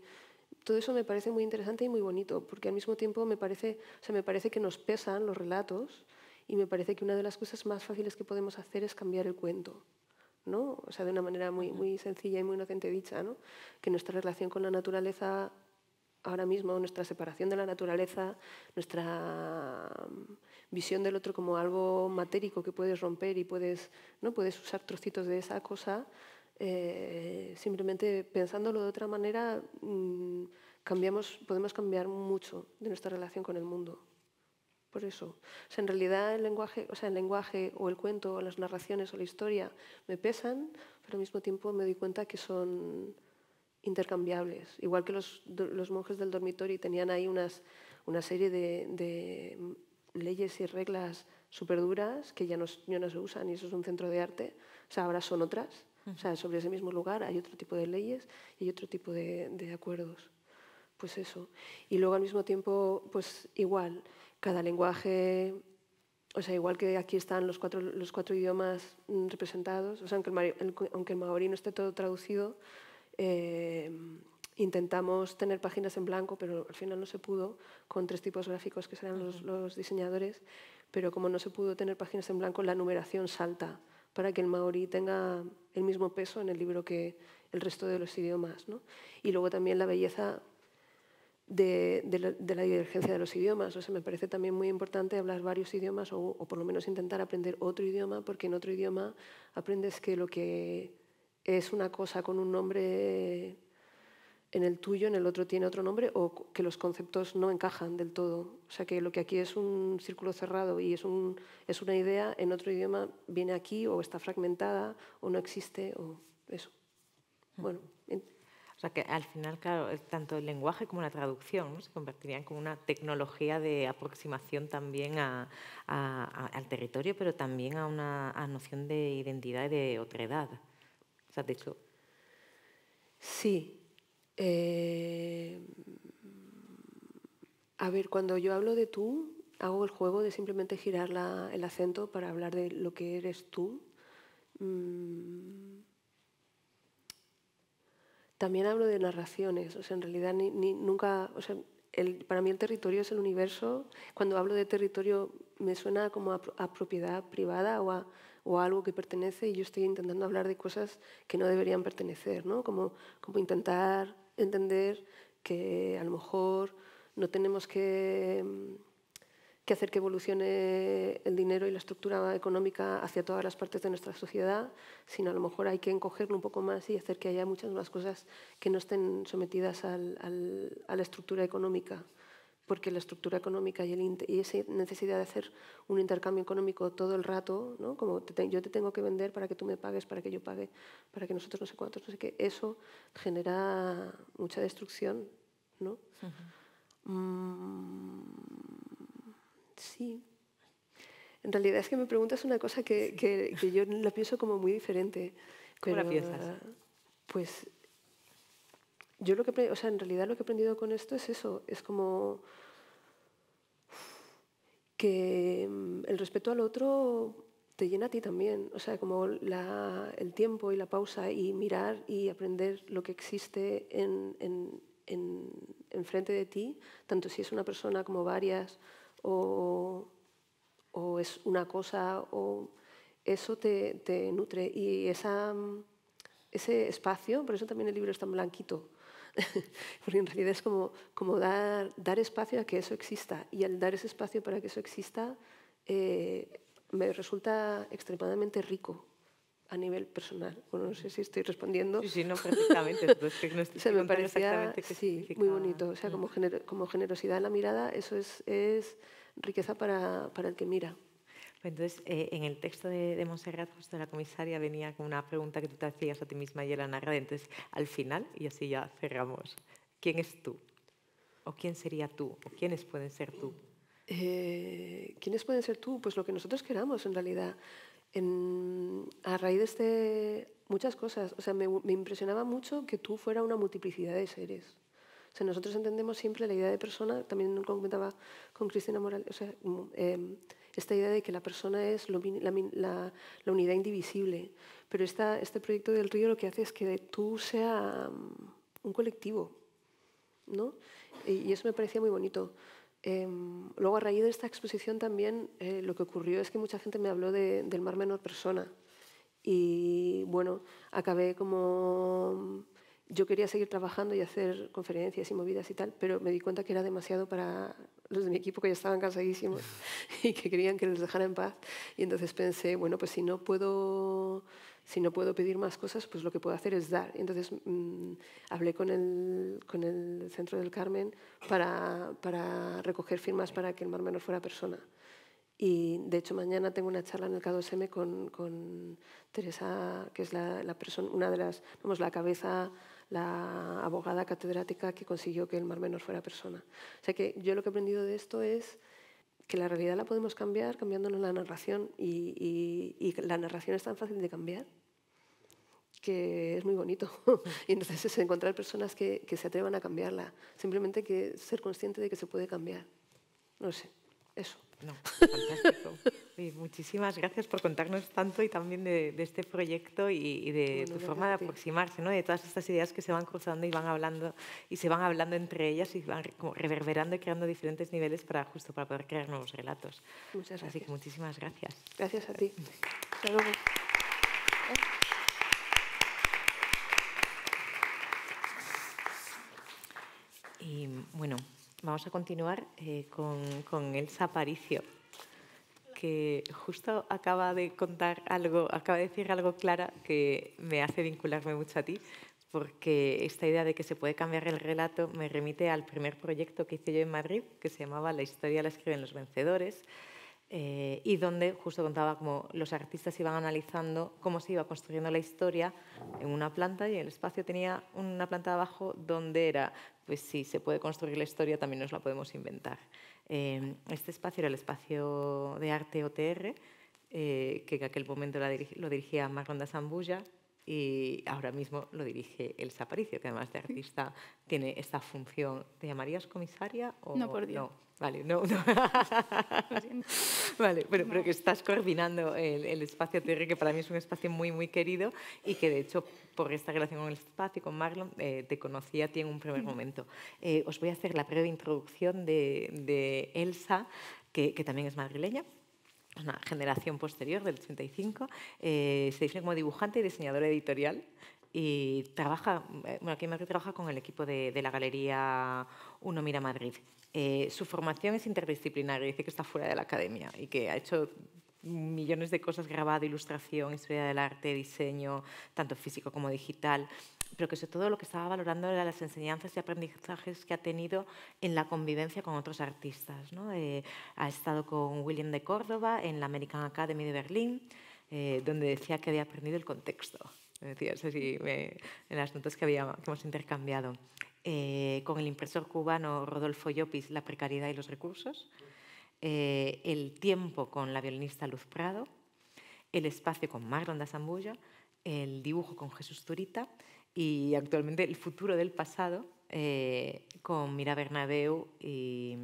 [SPEAKER 3] todo eso me parece muy interesante y muy bonito, porque al mismo tiempo me parece, me parece que nos pesan los relatos y me parece que una de las cosas más fáciles que podemos hacer es cambiar el cuento. O sea, de una manera muy, muy sencilla y muy inocente dicha, que nuestra relación con la naturaleza ahora mismo, nuestra separación de la naturaleza, nuestra mm, visión del otro como algo matérico que puedes romper y puedes, ¿no? puedes usar trocitos de esa cosa, eh, simplemente pensándolo de otra manera, mm, cambiamos, podemos cambiar mucho de nuestra relación con el mundo. Por eso, o en realidad el lenguaje, o sea, el lenguaje o el cuento o las narraciones o la historia me pesan, pero al mismo tiempo me doy cuenta que son intercambiables. Igual que los, monjes del dormitorio tenían ahí unas, una serie de, leyes y reglas súper duras que ya no, no se usan y eso es un centro de arte, o sea, ahora son otras o sea, sobre ese mismo lugar hay otro tipo de leyes y otro tipo de, acuerdos. Pues eso. Y luego al mismo tiempo, pues igual, cada lenguaje o sea, igual que aquí están los cuatro, los cuatro idiomas mm, representados, o sea, aunque el, maorí no esté todo traducido, em, intentamos tener páginas en blanco, pero al final no se pudo, con tres tipos gráficos que serán los diseñadores, pero como no se pudo tener páginas en blanco, la numeración salta para que el maorí tenga el mismo peso en el libro que el resto de los idiomas. Y luego también la belleza de, la, divergencia de los idiomas. O me parece también muy importante hablar varios idiomas o, o, por lo menos intentar aprender otro idioma, porque en otro idioma aprendes que lo que es una cosa con un nombre en el tuyo, en el otro tiene otro nombre, o que los conceptos no encajan del todo. O sea, que lo que aquí es un círculo cerrado y es, un, es una idea, en otro idioma viene aquí, o está fragmentada, o no existe, o eso. Bueno. O
[SPEAKER 1] sea, que al final, claro, eh, tanto el lenguaje como la traducción se convertirían como una tecnología de aproximación también al territorio, pero también a una noción de identidad y de otredad.
[SPEAKER 3] O sea, de hecho. Sí, eh, a ver, cuando yo hablo de tú, hago el juego de simplemente girar el acento para hablar de lo que eres tú. Mm. También hablo de narraciones, o sea, en realidad ni, nunca, sea, para mí el territorio es el universo. Cuando hablo de territorio me suena como a, propiedad privada o a, algo que pertenece y yo estoy intentando hablar de cosas que no deberían pertenecer, ¿no? Como, como intentar entender que a lo mejor no tenemos mm, que, hacer que evolucione el dinero y la estructura económica hacia todas las partes de nuestra sociedad, sino a lo mejor hay que encogerlo un poco más y hacer que haya muchas más cosas que no estén sometidas al, a la estructura económica porque la estructura económica y, esa necesidad de hacer un intercambio económico todo el rato, ¿no? como yo te tengo que vender para que tú me pagues, para que yo pague, para que nosotros no sé cuántos, no sé qué, eso genera mucha destrucción. ¿no? Mm, sí. En realidad es que me preguntas una cosa que, yo la pienso como muy diferente. la piensas? Pues yo lo que, sea, en realidad lo que he aprendido con esto es eso, es como que mm, el respeto al otro te llena a ti también, o sea, como el tiempo y la pausa y mirar y aprender lo que existe en, frente de ti, tanto si es una persona como varias o, es una cosa o eso te, nutre y esa, mm, ese espacio, por eso también el libro es tan blanquito, porque en realidad es como, como dar, dar espacio a que eso exista. Y al dar ese espacio para que eso exista, eh, me resulta extremadamente rico a nivel personal. Bueno, no sé si estoy respondiendo. Sí, sí, no, perfectamente.
[SPEAKER 1] me parecía que
[SPEAKER 3] sí, muy bonito. O sea, como, como generosidad en la mirada, eso es, riqueza para el que mira.
[SPEAKER 1] Entonces, eh, en el texto de, de justo la comisaria venía con una pregunta que tú te hacías a ti misma y ella la narra. Entonces, al final, y así ya cerramos, ¿quién es tú? ¿O quién sería tú? ¿O quiénes pueden ser tú?
[SPEAKER 3] Eh, ¿Quiénes pueden ser tú? Pues lo que nosotros queramos, en realidad. a raíz de este, muchas cosas. O sea, me, impresionaba mucho que tú fuera una multiplicidad de seres. O sea, nosotros entendemos siempre la idea de persona, también comentaba con Cristina Morales, o sea, mm, em, esta idea de que la persona es la, unidad indivisible. Pero este proyecto del río lo que hace es que tú sea mm, un colectivo, ¿no? Y, eso me parecía muy bonito. Em, luego, a raíz de esta exposición también, eh, lo que ocurrió es que mucha gente me habló del mar menor persona. Y bueno, acabé como... Mm, yo quería seguir trabajando y hacer conferencias y movidas y tal, pero me di cuenta que era demasiado para los de mi equipo que ya estaban cansadísimos y que querían que les dejara en paz. Y entonces pensé, bueno, pues si no puedo, si no puedo pedir más cosas, pues lo que puedo hacer es dar. entonces mm, hablé con el, con el Centro del Carmen para, para recoger firmas para que el mar menor fuera persona. Y de hecho mañana tengo una charla en el K2M con, con Teresa, que es la, la persona, una de las, vamos, la cabeza la abogada catedrática que consiguió que el Mar Menor fuera persona. O sea que yo lo que he aprendido de esto es que la realidad la podemos cambiar cambiándonos la narración y, la narración es tan fácil de cambiar que es muy bonito. y entonces es encontrar personas que, que, se atrevan a cambiarla. Simplemente que ser consciente de que se puede cambiar. No sé, eso. No,
[SPEAKER 1] fantástico muchísimas gracias por contarnos tanto y también de, este proyecto y, de tu forma de aproximarse, ¿no? de todas estas ideas que se van cruzando y van hablando y se van hablando entre ellas y van como reverberando y creando diferentes niveles para justo para poder crear nuevos relatos. Muchas gracias. Así que muchísimas gracias.
[SPEAKER 3] Gracias a ti.
[SPEAKER 1] Y bueno, vamos a continuar eh, con, con Elsa Paricio que justo acaba de contar algo, acaba de decir algo Clara que me hace vincularme mucho a ti, porque esta idea de que se puede cambiar el relato me remite al primer proyecto que hice yo en Madrid, que se llamaba La historia la escriben los vencedores, eh, y donde justo contaba cómo los artistas iban analizando cómo se iba construyendo la historia en una planta y el espacio tenía una planta abajo donde era, pues si se puede construir la historia, también nos la podemos inventar. Em, este espacio era el espacio de arte OTR, eh, que en aquel momento lo dirigía Marronda Zambulla, y ahora mismo lo dirige Elsa Paricio, que además de artista tiene esta función. ¿Te llamarías comisaria o no? Por Dios. No. Vale, no, vale, pero, que estás coordinando el, espacio TR, que para mí es un espacio muy, muy querido y que de hecho por esta relación con el espacio, y con Marlon, eh, te conocí a ti en un primer momento. Eh, os voy a hacer la breve introducción de, Elsa, que también es madrileña, una generación posterior del 85, eh, se define como dibujante y diseñador editorial y trabaja, eh, bueno, aquí en trabaja con el equipo de, la galería Uno Mira Madrid. Eh, su formación es interdisciplinaria, dice que está fuera de la academia y que ha hecho millones de cosas, grabado, ilustración, historia del arte, diseño, tanto físico como digital pero que sobre todo lo que estaba valorando eran las enseñanzas y aprendizajes que ha tenido en la convivencia con otros artistas. ¿no? Eh, ha estado con William de Córdoba en la American Academy de Berlín, eh, donde decía que había aprendido el contexto. decía eso sí, en las notas que, hemos intercambiado. Eh, con el impresor cubano Rodolfo Llopis, La precariedad y los recursos. el tiempo con la violinista Luz Prado. El espacio con Marlon de El dibujo con Jesús Turita y actualmente el futuro del pasado eh, con Mira Bernabeu y,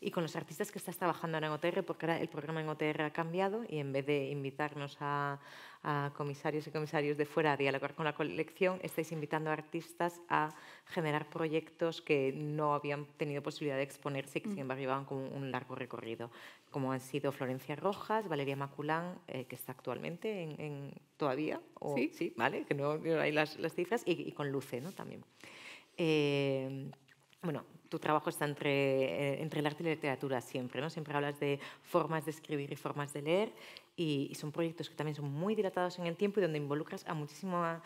[SPEAKER 1] y, con los artistas que estás trabajando en OTR, porque ahora el programa en OTR ha cambiado y en vez de invitarnos a, a comisarios y comisarios de fuera a dialogar con la colección, estáis invitando a artistas a generar proyectos que no habían tenido posibilidad de exponerse y que mm. sin embargo llevaban con un largo recorrido como han sido Florencia Rojas, Valeria Maculán, eh, que está actualmente en, todavía, ¿Sí? ¿Sí? ¿vale? Que no, hay las, cifras, y, con Luce, ¿no? También. Eh, bueno, tu trabajo está entre, eh, entre el arte y la literatura siempre, ¿no? Siempre hablas de formas de escribir y formas de leer, y, son proyectos que también son muy dilatados en el tiempo y donde involucras a muchísimas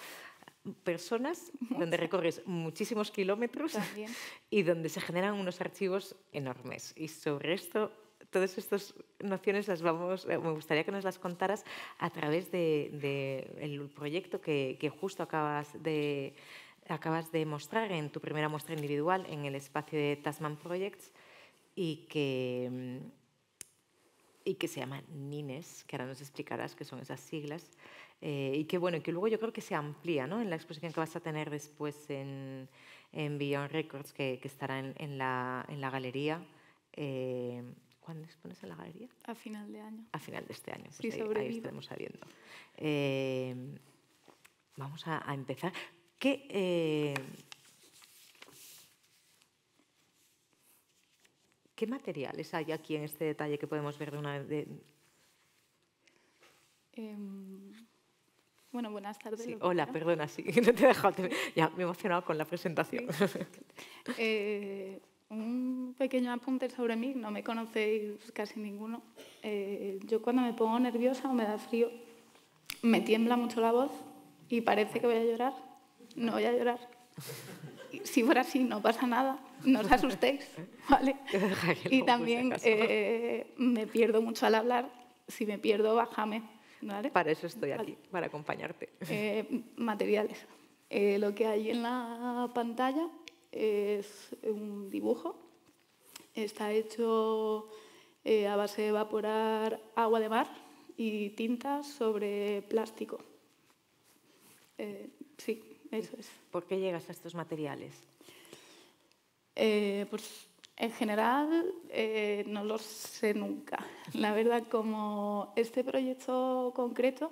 [SPEAKER 1] personas donde recorres muchísimos kilómetros y donde se generan unos archivos enormes. Y sobre esto todas estas nociones las vamos, eh, me gustaría que nos las contaras a través del de, proyecto que, justo acabas de, acabas de mostrar en tu primera muestra individual en el espacio de Tasman Projects y que, mm, y que se llama NINES, que ahora nos explicarás qué son esas siglas, eh, y que bueno, que luego yo creo que se amplía ¿no? en la exposición que vas a tener después en, Beyond Records, que, estará en, la, galería. Eh, ¿Cuándo pones en la galería?
[SPEAKER 4] A final de año.
[SPEAKER 1] A final de este año. sí, ahí, ahí estaremos sabiendo. Eh, vamos a, empezar. ¿Qué, eh, ¿Qué materiales hay aquí en este detalle que podemos ver de una vez? De...
[SPEAKER 4] Em, bueno, buenas tardes. hola,
[SPEAKER 1] perdona, sí, no te he dejado. Ya me he emocionado con la presentación.
[SPEAKER 4] Eh, un pequeño apunte sobre mí, no me conocéis casi ninguno. Eh, yo cuando me pongo nerviosa o me da frío, me tiembla mucho la voz y parece que voy a llorar. No voy a llorar. Si fuera así, no pasa nada, no os asustéis, ¿vale? Y también eh, me pierdo mucho al hablar. Si me pierdo, bájame, Para eso estoy aquí, para acompañarte. Eh, materiales. lo que hay en la pantalla es un dibujo. Está hecho eh, a base de evaporar agua de mar y tintas sobre plástico. Eh, sí, eso es. ¿Por qué llegas a estos materiales? Eh, pues en general no lo sé nunca. La verdad, como este proyecto concreto,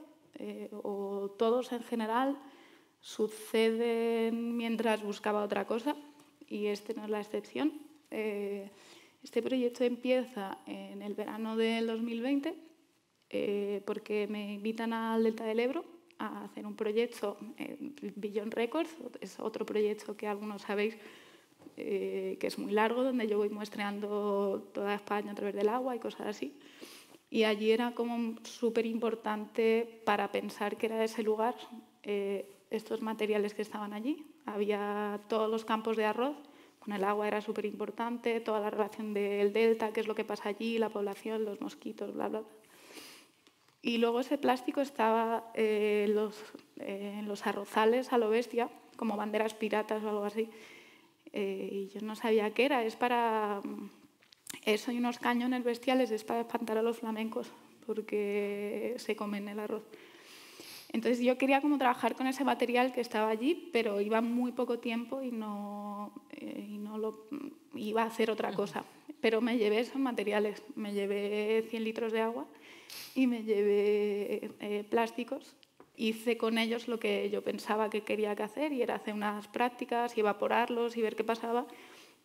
[SPEAKER 4] o todos en general, suceden mientras buscaba otra cosa y este no es la excepción. Eh, este proyecto empieza en el verano del 2020 eh, porque me invitan al Delta del Ebro a hacer un proyecto, en eh, Records, es otro proyecto que algunos sabéis que es muy largo, donde yo voy muestreando toda España a través del agua y cosas así. Y allí era como súper importante para pensar que era ese lugar, estos materiales que estaban allí, había todos los campos de arroz, con el agua era súper importante, toda la relación del delta, qué es lo que pasa allí, la población, los mosquitos, bla, bla, bla. Y luego ese plástico estaba eh, eh, en, los, arrozales a lo bestia, como banderas piratas o algo así. Eh, y yo no sabía qué era. Es para. Eso y unos cañones bestiales es para espantar a los flamencos, porque se comen el arroz. Entonces yo quería como trabajar con ese material que estaba allí, pero iba muy poco tiempo y no, eh, mm, iba a hacer otra cosa. Pero me llevé esos materiales, me llevé 100 litros de agua y me llevé eh, plásticos. Hice con ellos lo que yo pensaba que quería que hacer y era hacer unas prácticas y evaporarlos y ver qué pasaba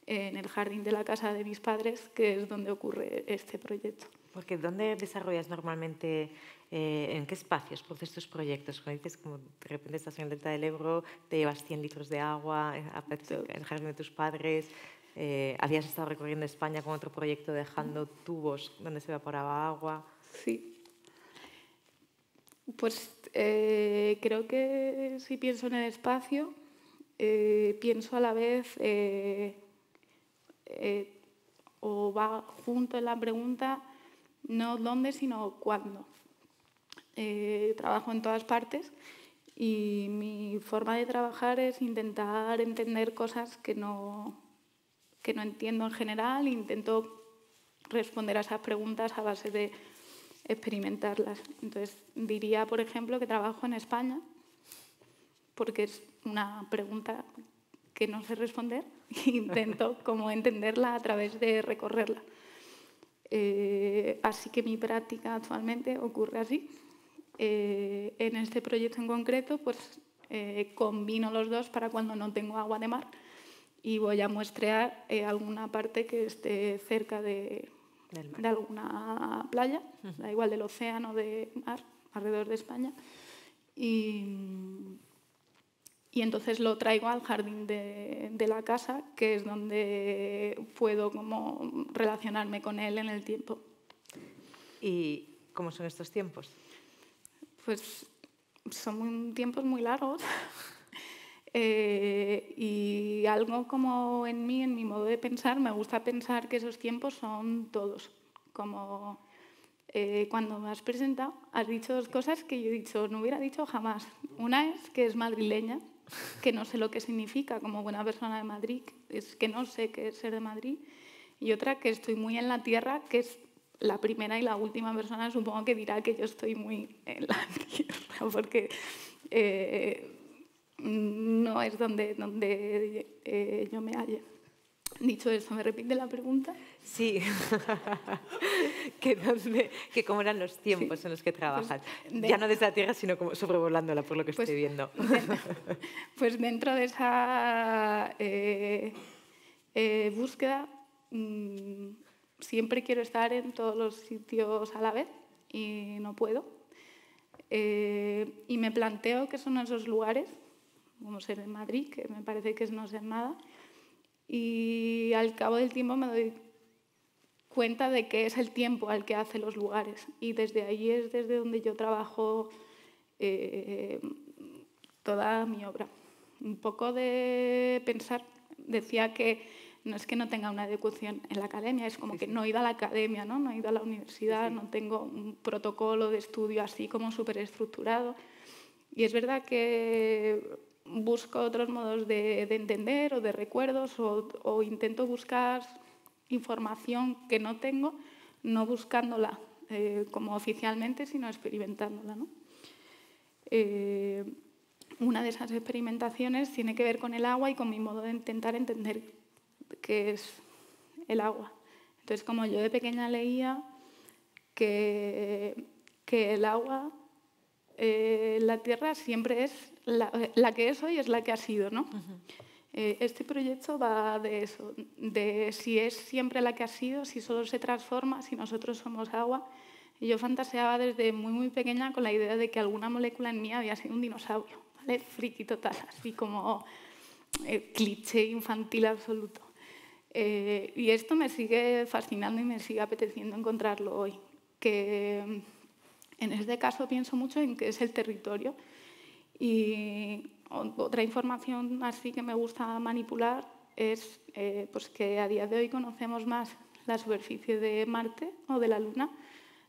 [SPEAKER 4] en el jardín de la casa de mis padres, que es donde ocurre este proyecto.
[SPEAKER 1] Porque ¿dónde desarrollas normalmente, eh, en qué espacios produces tus proyectos? Cuando dices, como de repente estás en el delta del Ebro, te llevas 100 litros de agua, eh, en el jardín de tus padres, eh, habías estado recorriendo España con otro proyecto dejando tubos donde se evaporaba agua.
[SPEAKER 4] Sí. Pues creo que si pienso en el espacio, pienso a la vez, o va junto en la pregunta, no dónde, sino cuándo. Eh, trabajo en todas partes y mi forma de trabajar es intentar entender cosas que no, que no entiendo en general, intento responder a esas preguntas a base de experimentarlas. Entonces, diría, por ejemplo, que trabajo en España, porque es una pregunta que no sé responder, e intento como entenderla a través de recorrerla. Eh, así que mi práctica actualmente ocurre así. Eh, en este proyecto en concreto, pues eh, combino los dos para cuando no tengo agua de mar y voy a muestrear alguna parte que esté cerca de, alguna playa, da igual del océano, de mar, alrededor de España y entonces lo traigo al jardín de, la casa, que es donde puedo como relacionarme con él en el tiempo. ¿Y cómo son estos tiempos? Pues son tiempos muy largos eh, y algo como en mí, en mi modo de pensar, me gusta pensar que esos tiempos son todos, como eh, cuando me has presentado, has dicho dos cosas que yo he dicho, no hubiera dicho jamás. Una es que es madrileña que no sé lo que significa como buena persona de Madrid, es que no sé qué es ser de Madrid, y otra que estoy muy en la tierra, que es la primera y la última persona, supongo que dirá que yo estoy muy en la tierra, porque eh, no es donde, donde eh, yo me halle Dicho eso, ¿me repite la pregunta? Sí, que,
[SPEAKER 1] cómo eran los tiempos en los que trabajas. Pues ya no desde la Tierra, sino como sobrevolándola, por lo que pues estoy viendo.
[SPEAKER 4] pues dentro de esa eh, eh, búsqueda, mm, siempre quiero estar en todos los sitios a la vez y no puedo. Eh, y me planteo que son esos lugares, como ser en Madrid, que me parece que es no ser nada, y al cabo del tiempo me doy cuenta de que es el tiempo al que hace los lugares. Y desde ahí es desde donde yo trabajo eh, toda mi obra. Un poco de pensar, decía que no es que no tenga una educación en la academia, es como que no he ido a la academia, no, no he ido a la universidad, no tengo un protocolo de estudio así como súper estructurado. Y es verdad que busco otros modos de, entender o de recuerdos o, intento buscar información que no tengo, no buscándola eh, como oficialmente, sino experimentándola. ¿no? Eh, una de esas experimentaciones tiene que ver con el agua y con mi modo de intentar entender qué es el agua. Entonces, como yo de pequeña leía que, que el agua, eh, la tierra siempre es eh, la, que es hoy es la que ha sido, ¿no? Eh, este proyecto va de eso, de si es siempre la que ha sido, si solo se transforma, si nosotros somos agua. yo fantaseaba desde muy, muy pequeña con la idea de que alguna molécula en mí había sido un dinosaurio, ¿vale? Friki total, así como eh, cliché infantil absoluto. y esto me sigue fascinando y me sigue apeteciendo encontrarlo hoy. Que mm, en este caso pienso mucho en que es el territorio y otra información así que me gusta manipular es eh, pues que a día de hoy conocemos más la superficie de Marte o de la Luna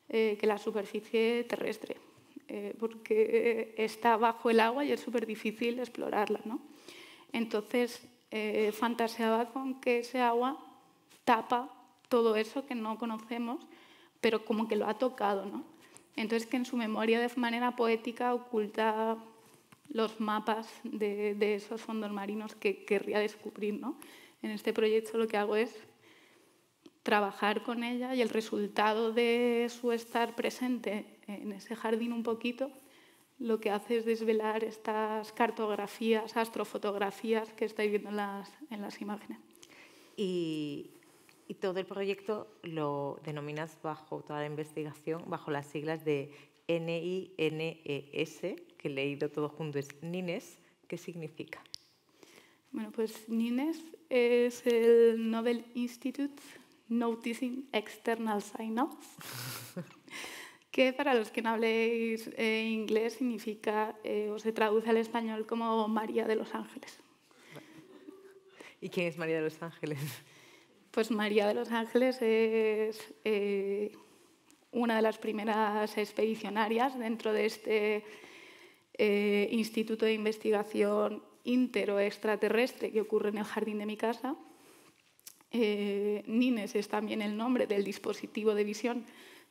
[SPEAKER 4] eh, que la superficie terrestre, eh, porque está bajo el agua y es súper difícil explorarla. Entonces, fantaseaba con que ese agua tapa todo eso que no conocemos, pero como que lo ha tocado. Entonces, que en su memoria de manera poética oculta los mapas de, esos fondos marinos que querría descubrir. En este proyecto lo que hago es trabajar con ella y el resultado de su estar presente en ese jardín un poquito lo que hace es desvelar estas cartografías, astrofotografías que estáis viendo en las, en las imágenes.
[SPEAKER 1] Y, y, todo el proyecto lo denominas bajo toda la investigación, bajo las siglas de NINES, que he leído todos juntos, Nines, ¿qué significa?
[SPEAKER 4] Bueno, pues Nines es el Nobel Institute Noticing External Signals, que para los que no habléis eh, inglés significa eh, o se traduce al español como María de los Ángeles.
[SPEAKER 1] ¿Y quién es María de los Ángeles?
[SPEAKER 4] Pues María de los Ángeles es eh, una de las primeras expedicionarias dentro de este eh, instituto de investigación interoextraterrestre que ocurre en el jardín de mi casa. Eh, NINES es también el nombre del dispositivo de visión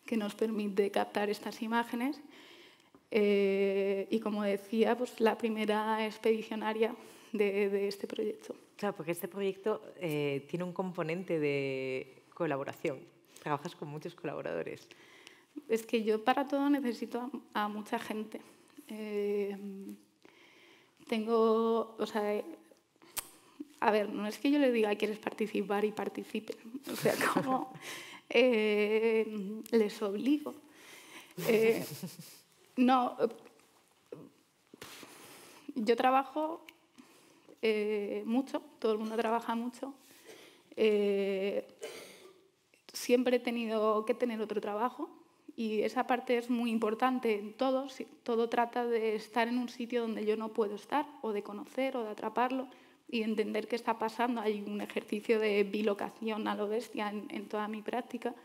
[SPEAKER 4] que nos permite captar estas imágenes. Eh, y como decía, pues la primera expedicionaria de, de este proyecto.
[SPEAKER 1] Claro, porque este proyecto tiene un componente de colaboración. Trabajas con muchos colaboradores.
[SPEAKER 4] Es que yo para todo necesito a mucha gente. Eh, tengo, o sea, a ver, no es que yo les diga quieres participar y participen, o sea, como eh, les obligo. Eh, no, yo trabajo mucho, todo el mundo trabaja mucho. siempre he tenido que tener otro trabajo y esa parte es muy importante en todo. Todo trata de estar en un sitio donde yo no puedo estar, o de conocer, o de atraparlo, y entender qué está pasando. Hay un ejercicio de bilocación a lo bestia en, toda mi práctica.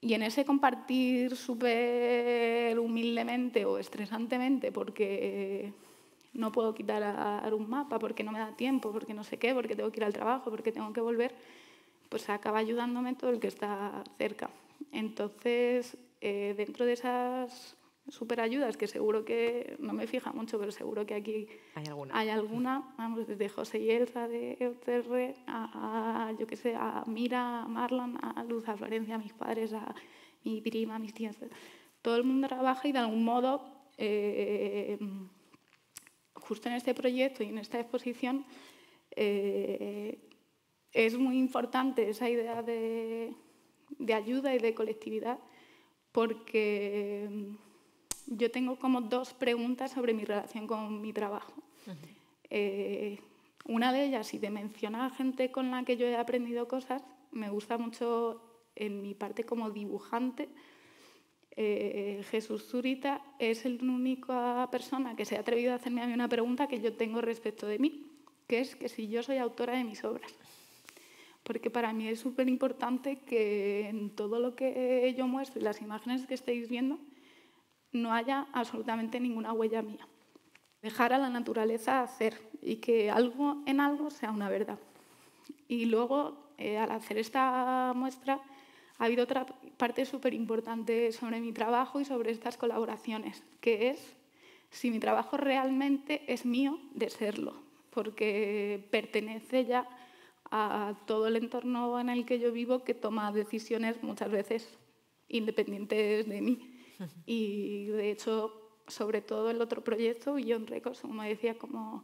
[SPEAKER 4] Y en ese compartir súper humildemente o estresantemente, porque no puedo quitar un mapa, porque no me da tiempo, porque no sé qué, porque tengo que ir al trabajo, porque tengo que volver, pues acaba ayudándome todo el que está cerca. Entonces, eh, dentro de esas superayudas, que seguro que, no me fija mucho, pero seguro que aquí hay alguna, hay alguna vamos, desde José y Elsa de Euterre, a, yo Mira, a Marlon, a Luz, a Florencia, a mis padres, a mi prima, a mis tías, todo el mundo trabaja y de algún modo, eh, justo en este proyecto y en esta exposición, eh, es muy importante esa idea de de ayuda y de colectividad, porque eh, yo tengo como dos preguntas sobre mi relación con mi trabajo. Eh, una de ellas, y de mencionar a gente con la que yo he aprendido cosas, me gusta mucho en mi parte como dibujante. Eh, Jesús Zurita es la única persona que se ha atrevido a hacerme a mí una pregunta que yo tengo respecto de mí, que es que si yo soy autora de mis obras porque para mí es súper importante que en todo lo que yo muestro y las imágenes que estáis viendo no haya absolutamente ninguna huella mía. Dejar a la naturaleza hacer y que algo en algo sea una verdad. Y luego, eh, al hacer esta muestra, ha habido otra parte súper importante sobre mi trabajo y sobre estas colaboraciones, que es si mi trabajo realmente es mío de serlo, porque pertenece ya a todo el entorno en el que yo vivo que toma decisiones muchas veces independientes de mí. Y de hecho, sobre todo el otro proyecto, Beyond Records, como decía, como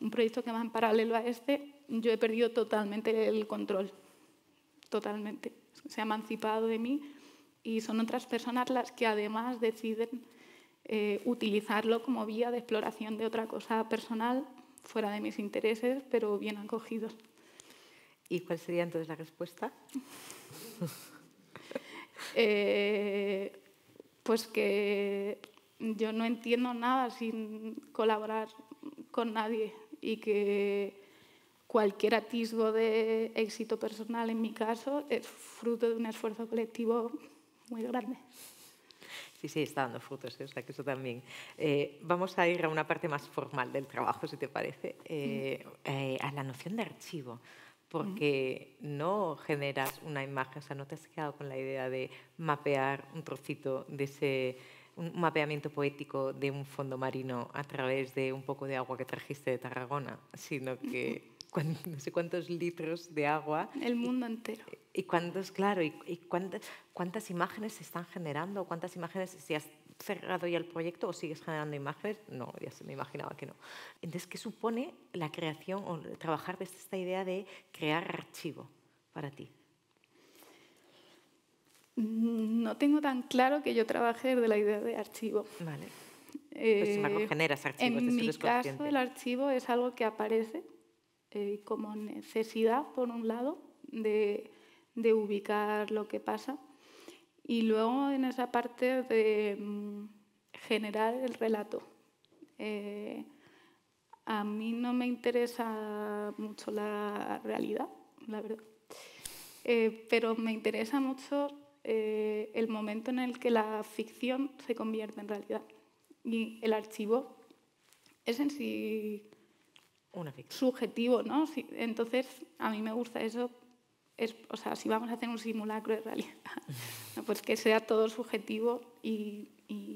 [SPEAKER 4] un proyecto que va en paralelo a este, yo he perdido totalmente el control, totalmente. Se ha emancipado de mí y son otras personas las que además deciden eh, utilizarlo como vía de exploración de otra cosa personal, fuera de mis intereses, pero bien acogidos. ¿Y cuál sería entonces la respuesta? Eh, pues que yo no entiendo nada sin colaborar con nadie y que cualquier atisbo de éxito personal en mi caso es fruto de un esfuerzo colectivo muy grande.
[SPEAKER 1] Sí, sí, está dando frutos, ¿eh? que eso también. Eh, vamos a ir a una parte más formal del trabajo, si te parece, a la noción de archivo porque no generas una imagen, o sea, no te has quedado con la idea de mapear un trocito de ese un mapeamiento poético de un fondo marino a través de un poco de agua que trajiste de Tarragona, sino que no sé cuántos litros de agua.
[SPEAKER 4] El mundo entero.
[SPEAKER 1] Y, cuántos, claro, y, cuántas, imágenes se están generando, cuántas imágenes, si has cerrado ya el proyecto o sigues generando imágenes? No, ya se me imaginaba que no. Entonces, ¿qué supone la creación o trabajar desde esta idea de crear archivo para ti?
[SPEAKER 4] Mm, no tengo tan claro que yo trabaje de la idea de archivo. Vale. Pues eh, generas archivos. En mi caso, el archivo es algo que aparece eh, como necesidad, por un lado, de ubicar lo que pasa y luego en esa parte de mm, generar el relato. Eh, a mí no me interesa mucho la realidad, la verdad, eh, pero me interesa mucho eh, el momento en el que la ficción se convierte en realidad. Y el archivo es en sí subjetivo, ¿no? entonces, a mí me gusta eso o sea, si vamos a hacer un simulacro de realidad, pues que sea todo subjetivo y,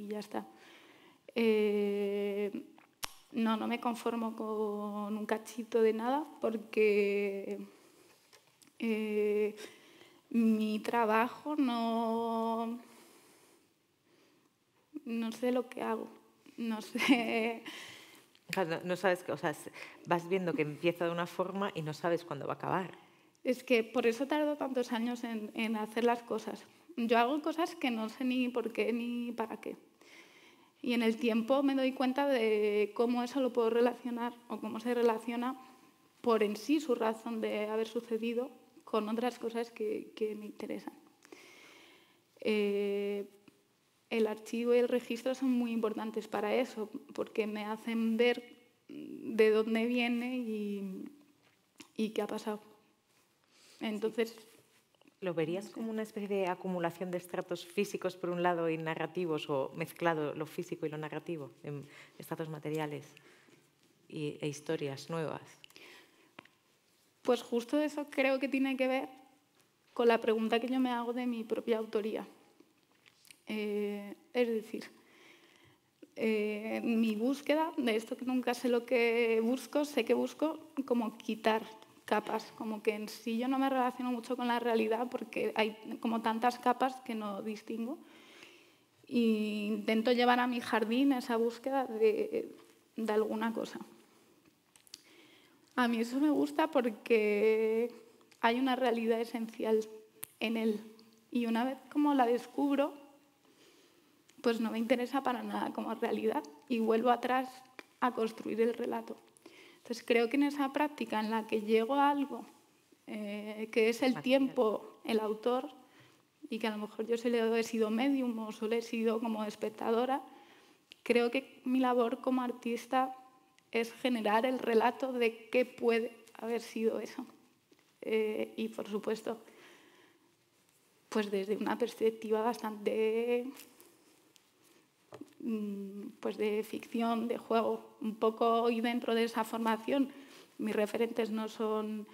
[SPEAKER 4] ya está. Eh, no, no me conformo con un cachito de nada porque eh, mi trabajo no... No sé lo que hago, no sé...
[SPEAKER 1] No, sabes, o sea, vas viendo que empieza de una forma y no sabes cuándo va a acabar.
[SPEAKER 4] Es que por eso tardo tantos años en, hacer las cosas. Yo hago cosas que no sé ni por qué ni para qué. Y en el tiempo me doy cuenta de cómo eso lo puedo relacionar o cómo se relaciona por en sí su razón de haber sucedido con otras cosas que, me interesan. Eh, el archivo y el registro son muy importantes para eso, porque me hacen ver de dónde viene y, y qué ha pasado. Entonces...
[SPEAKER 1] ¿Lo verías como una especie de acumulación de estratos físicos por un lado y narrativos o mezclado lo físico y lo narrativo en estratos materiales e historias nuevas?
[SPEAKER 4] Pues justo eso creo que tiene que ver con la pregunta que yo me hago de mi propia autoría. Eh, es decir, eh, mi búsqueda de esto que nunca sé lo que busco, sé que busco como quitar capas, como que en sí yo no me relaciono mucho con la realidad porque hay como tantas capas que no distingo. Y intento llevar a mi jardín esa búsqueda de alguna cosa. A mí eso me gusta porque hay una realidad esencial en él. Y una vez como la descubro, pues no me interesa para nada como realidad y vuelvo atrás a construir el relato. Entonces creo que en esa práctica en la que llego a algo, eh, que es el tiempo, el autor, y que a lo mejor yo solo he sido medium o solo he sido como espectadora, creo que mi labor como artista es generar el relato de qué puede haber sido eso. Eh, y por supuesto, pues desde una perspectiva bastante Mm, pues de ficción, de juego. Un poco y dentro de esa formación mis referentes no son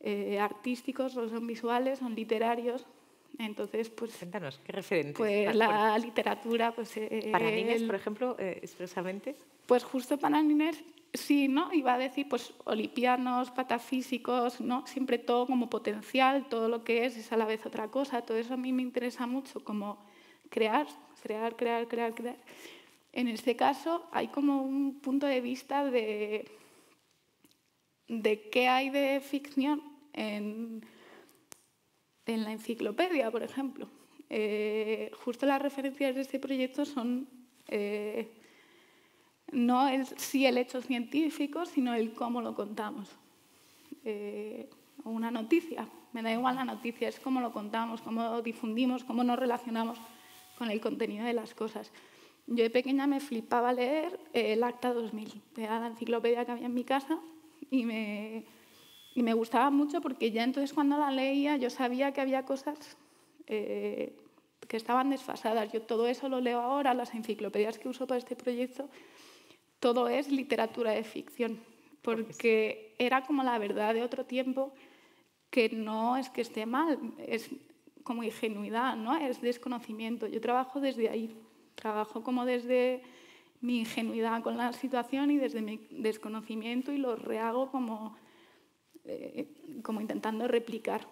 [SPEAKER 4] eh, artísticos, no son visuales, son literarios. Entonces, pues... Cuéntanos, ¿qué referentes? Pues la literatura, pues... Eh, eh por ejemplo, eh, expresamente? Pues justo niños, sí, ¿no? Iba a decir, pues, olimpianos, patafísicos, ¿no? Siempre todo como potencial, todo lo que es es a la vez otra cosa. Todo eso a mí me interesa mucho, como crear crear, crear, crear, crear. En este caso hay como un punto de vista de, de qué hay de ficción en, la enciclopedia, por ejemplo. Eh, justo las referencias de este proyecto son eh, no el, si el hecho científico, sino el cómo lo contamos. Eh, una noticia, me da igual la noticia, es cómo lo contamos, cómo difundimos, cómo nos relacionamos con el contenido de las cosas. Yo de pequeña me flipaba leer eh, el Acta 2000, la enciclopedia que había en mi casa y me, gustaba mucho porque ya entonces cuando la leía yo sabía que había cosas eh, que estaban desfasadas. Yo todo eso lo leo ahora, las enciclopedias que uso para este proyecto, todo es literatura de ficción, porque era como la verdad de otro tiempo que no es que esté mal, es, como ingenuidad, ¿no? es desconocimiento. Yo trabajo desde ahí, trabajo como desde mi ingenuidad con la situación y desde mi desconocimiento y lo rehago como, eh, como intentando replicar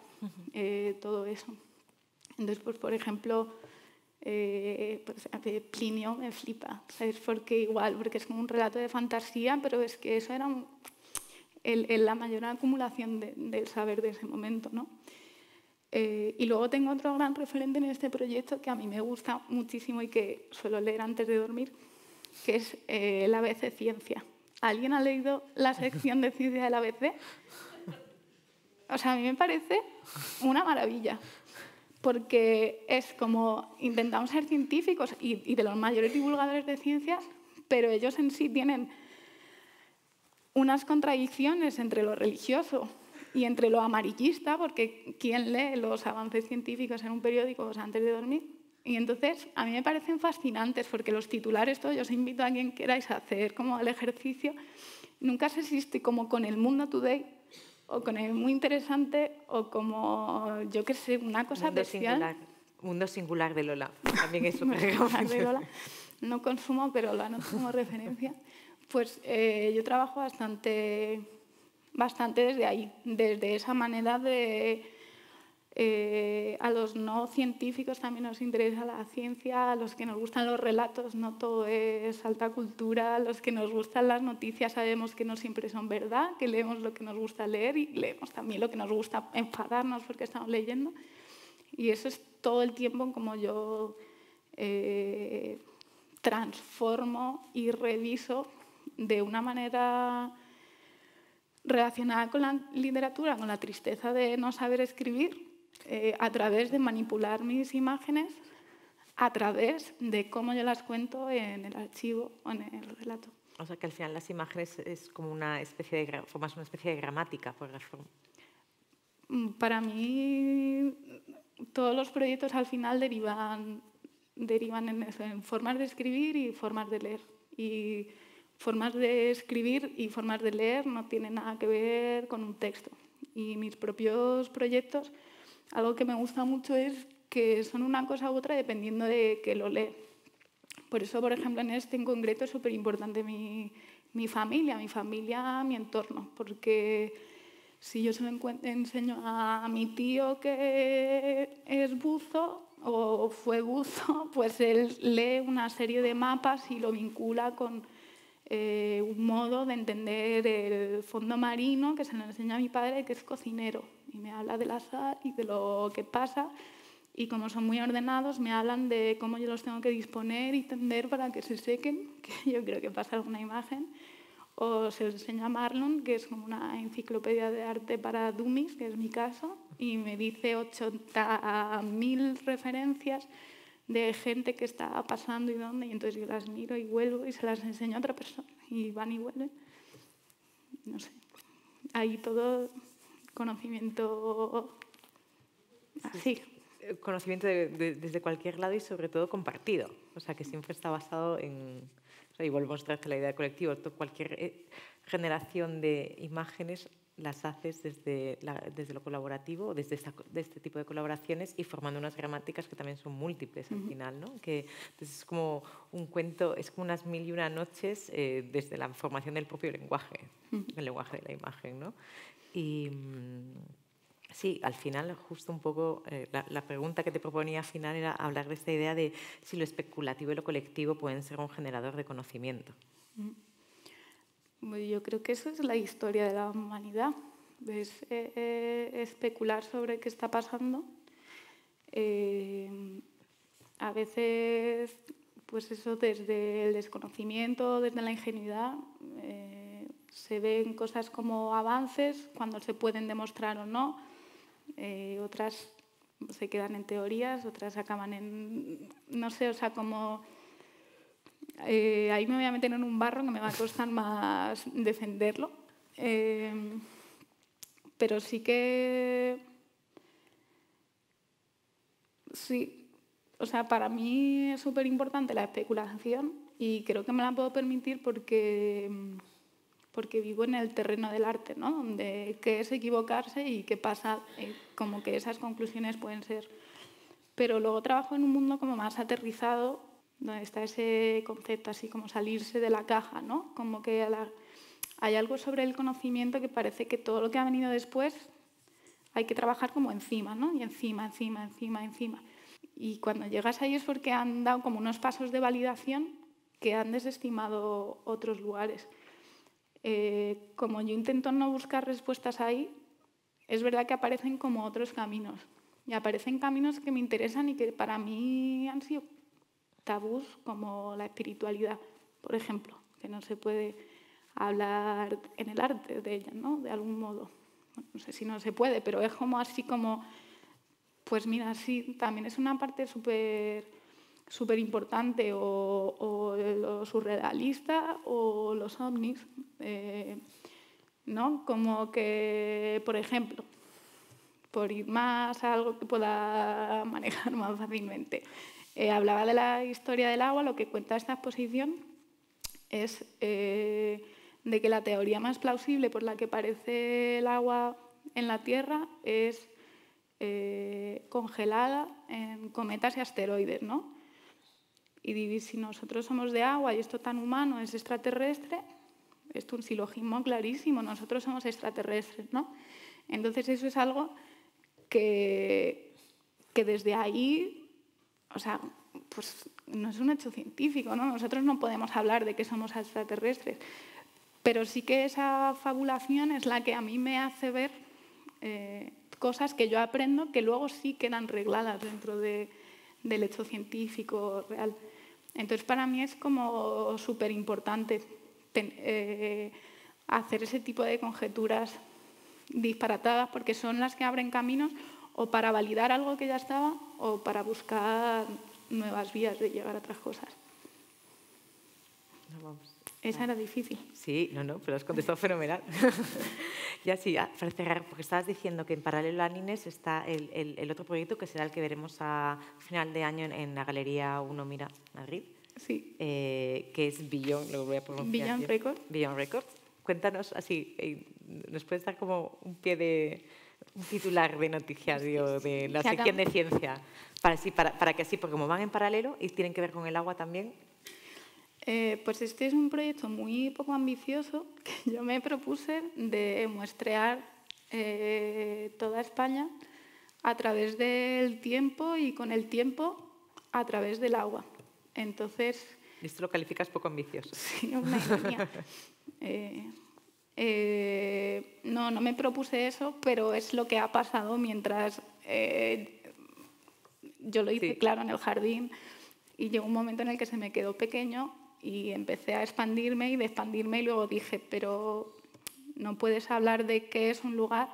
[SPEAKER 4] eh, todo eso. Entonces, pues, por ejemplo, eh, pues, Plinio me flipa, ¿sabes? Porque igual, porque es como un relato de fantasía, pero es que eso era la mayor acumulación del saber de ese momento, ¿no? Eh, y luego tengo otro gran referente en este proyecto que a mí me gusta muchísimo y que suelo leer antes de dormir, que es la eh, el ABC Ciencia. ¿Alguien ha leído la sección de ciencia del ABC? O sea, a mí me parece una maravilla, porque es como intentamos ser científicos y de los mayores divulgadores de ciencias, pero ellos en sí tienen unas contradicciones entre lo religioso, y entre lo amarillista, porque ¿quién lee los avances científicos en un periódico pues, antes de dormir? Y entonces a mí me parecen fascinantes porque los titulares, todos, yo os invito a quien queráis hacer como el ejercicio, nunca se si como con el mundo today o con el muy interesante o como, yo qué sé, una cosa mundo Singular.
[SPEAKER 1] Mundo singular de Lola, también es un
[SPEAKER 4] No consumo, pero lo anoto como referencia. Pues eh, yo trabajo bastante bastante desde ahí, desde esa manera de... Eh, a los no científicos también nos interesa la ciencia, a los que nos gustan los relatos, no todo es alta cultura, a los que nos gustan las noticias sabemos que no siempre son verdad, que leemos lo que nos gusta leer y leemos también lo que nos gusta enfadarnos porque estamos leyendo. Y eso es todo el tiempo como yo eh, transformo y reviso de una manera relacionada con la literatura, con la tristeza de no saber escribir, eh, a través de manipular mis imágenes, a través de cómo yo las cuento en el archivo o en el relato.
[SPEAKER 1] O sea que al final las imágenes es como una especie de formas una especie de gramática por ejemplo.
[SPEAKER 4] Mm, para mí todos los proyectos al final derivan derivan en, en formas de escribir y formas de leer y formas de escribir y formas de leer no tienen nada que ver con un texto. Y mis propios proyectos, algo que me gusta mucho es que son una cosa u otra dependiendo de que lo lee. Por eso, por ejemplo, en este en concreto es súper importante mi, mi familia, mi familia, mi entorno, porque si yo se lo enseño a mi tío que es buzo o fue buzo, pues él lee una serie de mapas y lo vincula con eh, un modo de entender el fondo marino que se lo enseña a mi padre, que es cocinero, y me habla del azar y de lo que pasa. Y como son muy ordenados, me hablan de cómo yo los tengo que disponer y tender para que se sequen, que yo creo que pasa alguna imagen. O se os enseña Marlon, que es como una enciclopedia de arte para dummies, que es mi caso, y me dice 80.000 referencias de gente que está pasando y dónde, y entonces yo las miro y vuelvo y se las enseño a otra persona, y van y vuelven. No sé, ahí todo conocimiento así. Sí,
[SPEAKER 1] eh, conocimiento desde cualquier lado y sobre todo compartido, o sea que siempre está basado en, y vuelvo a la idea colectiva, cualquier eh, generación de imágenes las haces desde, desde lo colaborativo, desde, este tipo de colaboraciones y formando unas gramáticas que también son múltiples al final, ¿no? Que entonces es como un cuento, es como unas mil y una noches eh, desde la formación del propio lenguaje, el lenguaje de la imagen, ¿no? Y mm, sí, al final justo un poco eh, la, pregunta que te proponía al final era hablar de esta idea de si lo especulativo y lo colectivo pueden ser un generador de conocimiento.
[SPEAKER 4] Pues yo creo que eso es la historia de la humanidad, es eh, eh, especular sobre qué está pasando. Eh, a veces, pues eso desde el desconocimiento, desde la ingenuidad, se ven cosas como avances cuando se pueden demostrar o no. otras se quedan en teorías, otras acaban en, no sé, o sea, como eh, ahí me voy a meter en un barro que me va a costar más defenderlo. Eh, pero sí que... Sí, o sea, para mí es súper importante la especulación y creo que me la puedo permitir porque, porque vivo en el terreno del arte, ¿no? Donde qué es equivocarse y qué pasa, eh, como que esas conclusiones pueden ser. Pero luego trabajo en un mundo como más aterrizado donde está ese concepto así como salirse de la caja, ¿no? Como que hay algo sobre el conocimiento que parece que todo lo que ha venido después hay que trabajar como encima, ¿no? Y encima, encima, encima, encima. Y cuando llegas ahí es porque han dado como unos pasos de validación que han desestimado otros lugares. Eh, como yo intento no buscar respuestas ahí, es verdad que aparecen como otros caminos. Y aparecen caminos que me interesan y que para mí han sido tabús como la espiritualidad, por ejemplo, que no se puede hablar en el arte de ella, ¿no? De algún modo. No sé si no se puede, pero es como así como, pues mira, sí, también es una parte súper súper importante o, lo surrealista o los ovnis, eh, ¿no? Como que, por ejemplo, por ir más a algo que pueda manejar más fácilmente. Eh, hablaba de la historia del agua, lo que cuenta esta exposición es eh, de que la teoría más plausible por la que parece el agua en la Tierra es eh, congelada en cometas y asteroides, ¿no? Y si nosotros somos de agua y esto tan humano es extraterrestre, esto es un silogismo clarísimo, nosotros somos extraterrestres, ¿no? Entonces eso es algo que, que desde ahí o sea, pues no es un hecho científico, ¿no? Nosotros no podemos hablar de que somos extraterrestres, pero sí que esa fabulación es la que a mí me hace ver eh, cosas que yo aprendo que luego sí quedan regladas dentro del hecho científico real. Entonces, para mí es como súper importante eh, hacer ese tipo de conjeturas disparatadas porque son las que abren caminos o para validar algo que ya estaba o para buscar nuevas vías de llegar a otras cosas. Esa era difícil.
[SPEAKER 1] Sí, no, no, pero has contestado fenomenal. ya sí, ah, para cerrar, porque estabas diciendo que en paralelo a Nines está el, el, otro proyecto que será el que veremos a final de año en, la Galería 1 Mira, Madrid. Sí. Eh, que es Beyond, lo voy a Records. Records. Cuéntanos así, eh, ¿nos puedes dar como un pie de, un titular de noticiario de la sección de ciencia, para, que así, porque como van en paralelo y tienen que ver con el agua también.
[SPEAKER 4] Eh, pues este es un proyecto muy poco ambicioso que yo me propuse de muestrear eh, toda España a través del tiempo y con el tiempo a través del agua. Entonces...
[SPEAKER 1] Esto lo calificas poco ambicioso. Sí, una
[SPEAKER 4] Eh, no, no me propuse eso, pero es lo que ha pasado mientras eh, yo lo hice, claro, en el jardín. Y llegó un momento en el que se me quedó pequeño y empecé a expandirme y de expandirme y luego dije, pero no puedes hablar de qué es un lugar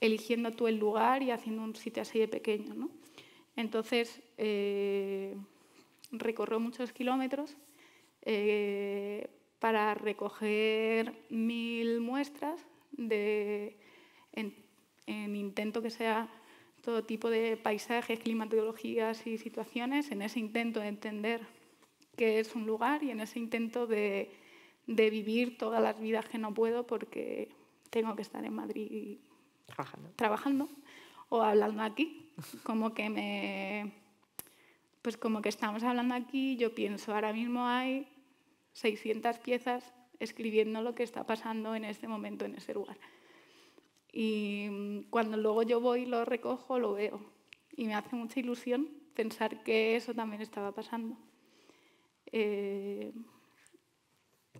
[SPEAKER 4] eligiendo tú el lugar y haciendo un sitio así de pequeño. ¿no? Entonces, eh, recorrió muchos kilómetros eh, para recoger mil muestras de, en, intento que sea todo tipo de paisajes, climatologías y situaciones, en ese intento de entender qué es un lugar y en ese intento de, vivir todas las vidas que no puedo porque tengo que estar en Madrid trabajando, trabajando o hablando aquí. Como que me... Pues como que estamos hablando aquí, yo pienso, ahora mismo hay 600 piezas escribiendo lo que está pasando en este momento en ese lugar. Y cuando luego yo voy y lo recojo, lo veo. Y me hace mucha ilusión pensar que eso también estaba pasando. Eh,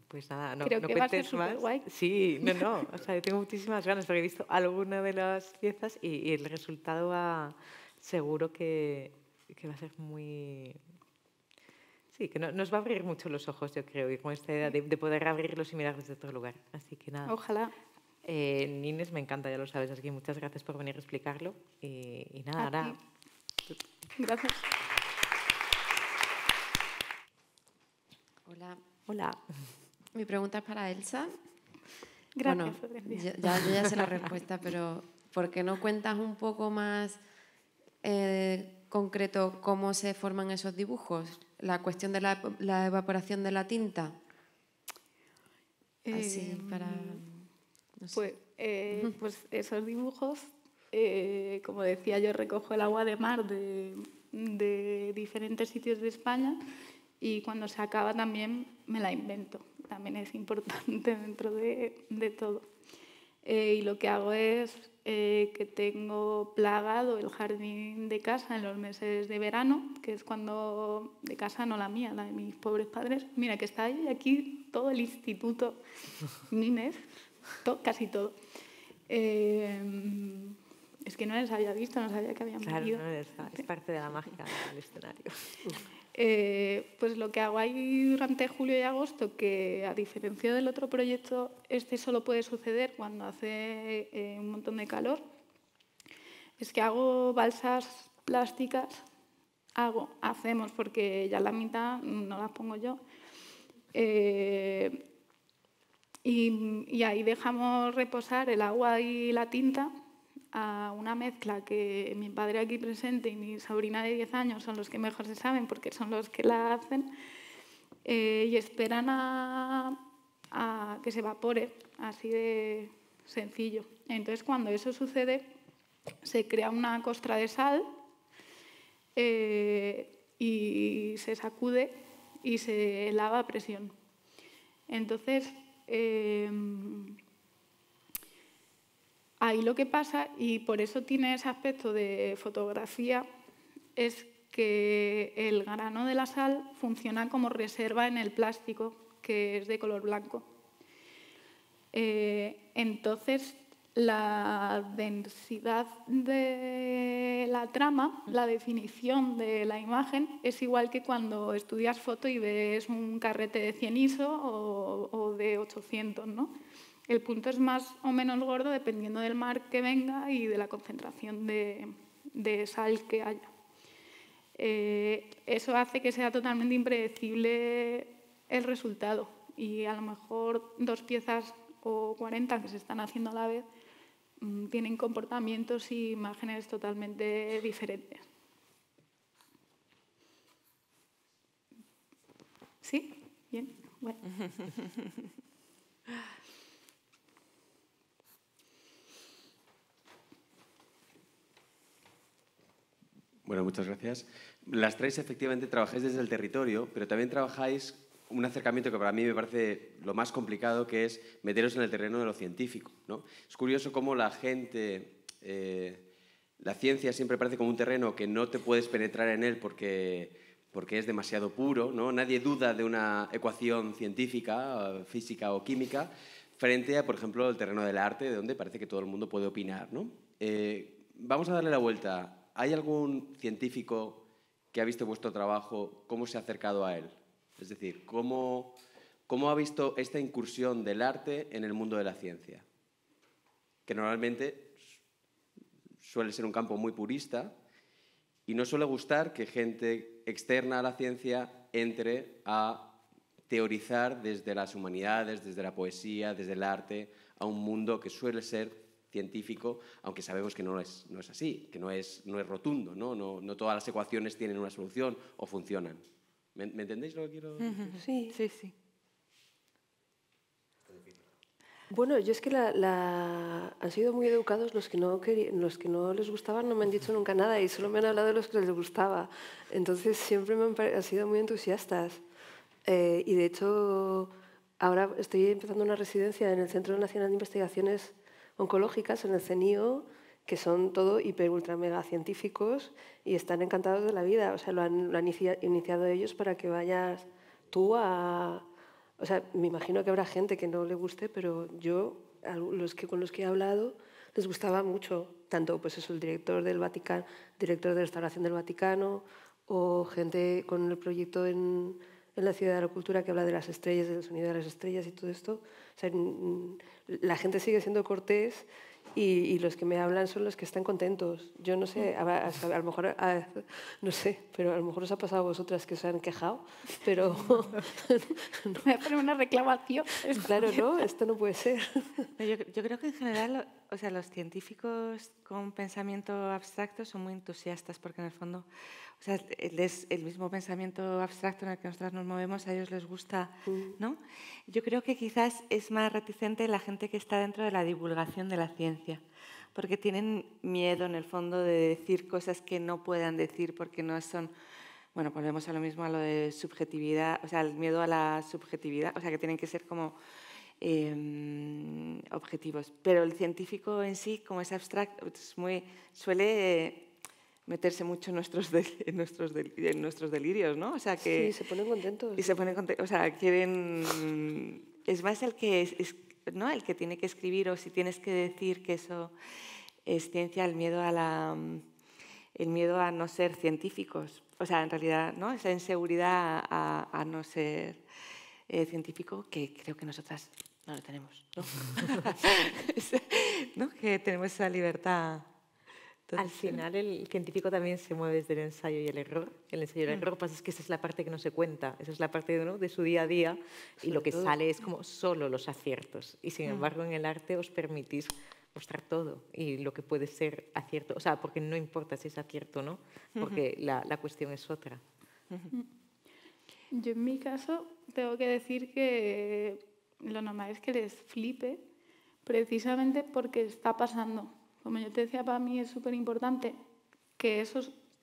[SPEAKER 1] pues nada, no, creo que va ser más. Guay. Sí, no, no. O sea, tengo muchísimas ganas porque he visto alguna de las piezas y, el resultado va, seguro que, que va a ser muy, Sí, que nos va a abrir mucho los ojos, yo creo, y con esta idea de, poder abrirlos y mirar desde otro lugar. Así que nada. Ojalá. Eh, Nines, me encanta, ya lo sabes, así que muchas gracias por venir a explicarlo. Y, nada, ahora. Gracias.
[SPEAKER 3] Hola. Hola. Mi pregunta es para Elsa. Gracias. Ya, yo ya sé la respuesta, pero ¿por qué no cuentas un poco
[SPEAKER 4] más eh, concreto cómo se forman esos dibujos? la cuestión de la, evaporación de la tinta. Así, em, para... Pues, eh, pues, esos dibujos, eh, como decía, yo recojo el agua de mar de, diferentes sitios de España y cuando se acaba también me la invento. También es importante dentro de, todo. Eh, y lo que hago es eh, que tengo plagado el jardín de casa en los meses de verano, que es cuando de casa no la mía, la de mis pobres padres. Mira, que está ahí aquí todo el instituto, Inés, casi todo. Eh, es que no les había visto, no sabía que habían claro,
[SPEAKER 1] es parte de la mágica del escenario.
[SPEAKER 4] Eh, pues lo que hago ahí durante julio y agosto, que a diferencia del otro proyecto, este solo puede suceder cuando hace eh, un montón de calor, es que hago balsas plásticas, hago, hacemos, porque ya la mitad no las pongo yo. Eh, y ahí dejamos reposar el agua y la tinta a una mezcla que mi padre aquí presente y mi sobrina de 10 años son los que mejor se saben porque son los que la hacen eh, y esperan a, que se evapore, así de sencillo. Entonces cuando eso sucede se crea una costra de sal eh, y se sacude y se lava a presión. Entonces, eh, Ahí lo que pasa, y por eso tiene ese aspecto de fotografía, es que el grano de la sal funciona como reserva en el plástico, que es de color blanco. Eh, entonces, la densidad de la trama, la definición de la imagen, es igual que cuando estudias foto y ves un carrete de 100 ISO o, o de 800, ¿no? El punto es más o menos gordo dependiendo del mar que venga y de la concentración de, sal que haya. Eh, eso hace que sea totalmente impredecible el resultado y a lo mejor dos piezas o 40 que se están haciendo a la vez mm, tienen comportamientos y imágenes totalmente diferentes. ¿Sí? Bien. Bueno.
[SPEAKER 5] Bueno, muchas gracias. Las tres efectivamente trabajáis desde el territorio, pero también trabajáis un acercamiento que para mí me parece lo más complicado, que es meteros en el terreno de lo científico. Es curioso cómo la gente, eh, la ciencia siempre parece como un terreno que no te puedes penetrar en él porque, porque es demasiado puro, ¿no? nadie duda de una ecuación científica, física o química, frente a, por ejemplo, el terreno del arte, de donde parece que todo el mundo puede opinar. Eh, vamos a darle la vuelta ¿Hay algún científico que ha visto vuestro trabajo, cómo se ha acercado a él? Es decir, ¿cómo, ha visto esta incursión del arte en el mundo de la ciencia? Que normalmente suele ser un campo muy purista y no suele gustar que gente externa a la ciencia entre a teorizar desde las humanidades, desde la poesía, desde el arte, a un mundo que suele ser científico, aunque sabemos que no es, no es así, que no es, no es rotundo, ¿no? ¿no? No, todas las ecuaciones tienen una solución o funcionan. ¿Me, entendéis lo que quiero decir?
[SPEAKER 3] Sí, sí, sí. Bueno, yo es que la, han sido muy educados los que, no los que no les gustaban, no me han dicho nunca nada y solo me han hablado de los que les gustaba. Entonces siempre me han, sido muy entusiastas. Eh, y de hecho, ahora estoy empezando una residencia en el Centro Nacional de Investigaciones oncológicas en el CENIO, que son todo hiper ultra mega científicos y están encantados de la vida. O sea, lo han, iniciado ellos para que vayas tú a... O sea, me imagino que habrá gente que no le guste, pero yo, los que, con los que he hablado, les gustaba mucho, tanto pues eso, el director del Vaticano, director de restauración del Vaticano, o gente con el proyecto en, en la ciudad de la cultura que habla de las estrellas, del sonido de las estrellas y todo esto. la gente sigue siendo cortés y, los que me hablan son los que están contentos. Yo no sé, a, lo mejor, no sé, pero a lo mejor os ha pasado a vosotras que se han quejado, pero...
[SPEAKER 4] Me voy a una reclamación. Claro, no,
[SPEAKER 3] esto no puede ser.
[SPEAKER 2] yo, yo, creo que en general, o sea, los científicos con pensamiento abstracto son muy entusiastas porque en el fondo, o sea, es el mismo pensamiento abstracto en el que nosotras nos movemos a ellos les gusta, mm. ¿no? Yo creo que quizás es más reticente la gente que está dentro de la divulgación de la ciencia, porque tienen miedo en el fondo de decir cosas que no puedan decir porque no son... Bueno, volvemos a lo mismo, a lo de subjetividad, o sea, el miedo a la subjetividad, o sea, que tienen que ser como em, objetivos. Pero el científico en sí, como es abstracto, es pues, muy, suele meterse mucho en nuestros, nuestros, delirios, ¿no? sea que, sí, se ponen
[SPEAKER 3] contentos. Y se
[SPEAKER 2] ponen contentos, o sea, quieren... Es más el que, ¿no? el que tiene que escribir o si tienes que decir que eso es ciencia, el miedo a, la, el miedo a no ser científicos. O sea, en realidad, ¿no? esa inseguridad a, no ser eh, científico que creo que nosotras no lo tenemos, ¿No? Que tenemos esa libertad al final
[SPEAKER 1] el científico también se mueve desde el ensayo y el error. El ensayo y el mm. error pasa es que esa es la parte que no se cuenta, esa es la parte de su día a día y lo que sale es como solo los aciertos. Y sin mm. embargo en el arte os permitís mostrar todo y lo que puede ser acierto. O sea, porque no importa si es acierto o no, porque la, cuestión es otra.
[SPEAKER 3] Mm.
[SPEAKER 4] Yo en mi caso tengo que decir que lo normal es que les flipe precisamente porque está pasando como yo te decía, para mí es súper importante que eso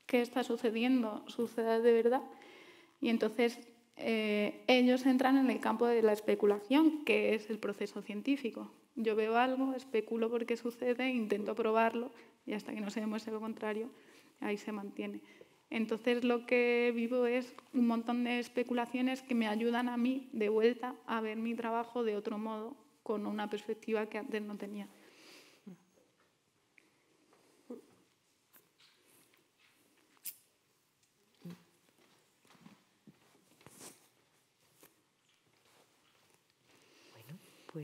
[SPEAKER 4] que está sucediendo suceda de verdad. Y entonces eh, ellos entran en el campo de la especulación, que es el proceso científico. Yo veo algo, especulo por qué sucede, intento probarlo y hasta que no se demuestre lo contrario, ahí se mantiene. Entonces lo que vivo es un montón de especulaciones que me ayudan a mí de vuelta a ver mi trabajo de otro modo, con una perspectiva que antes no tenía.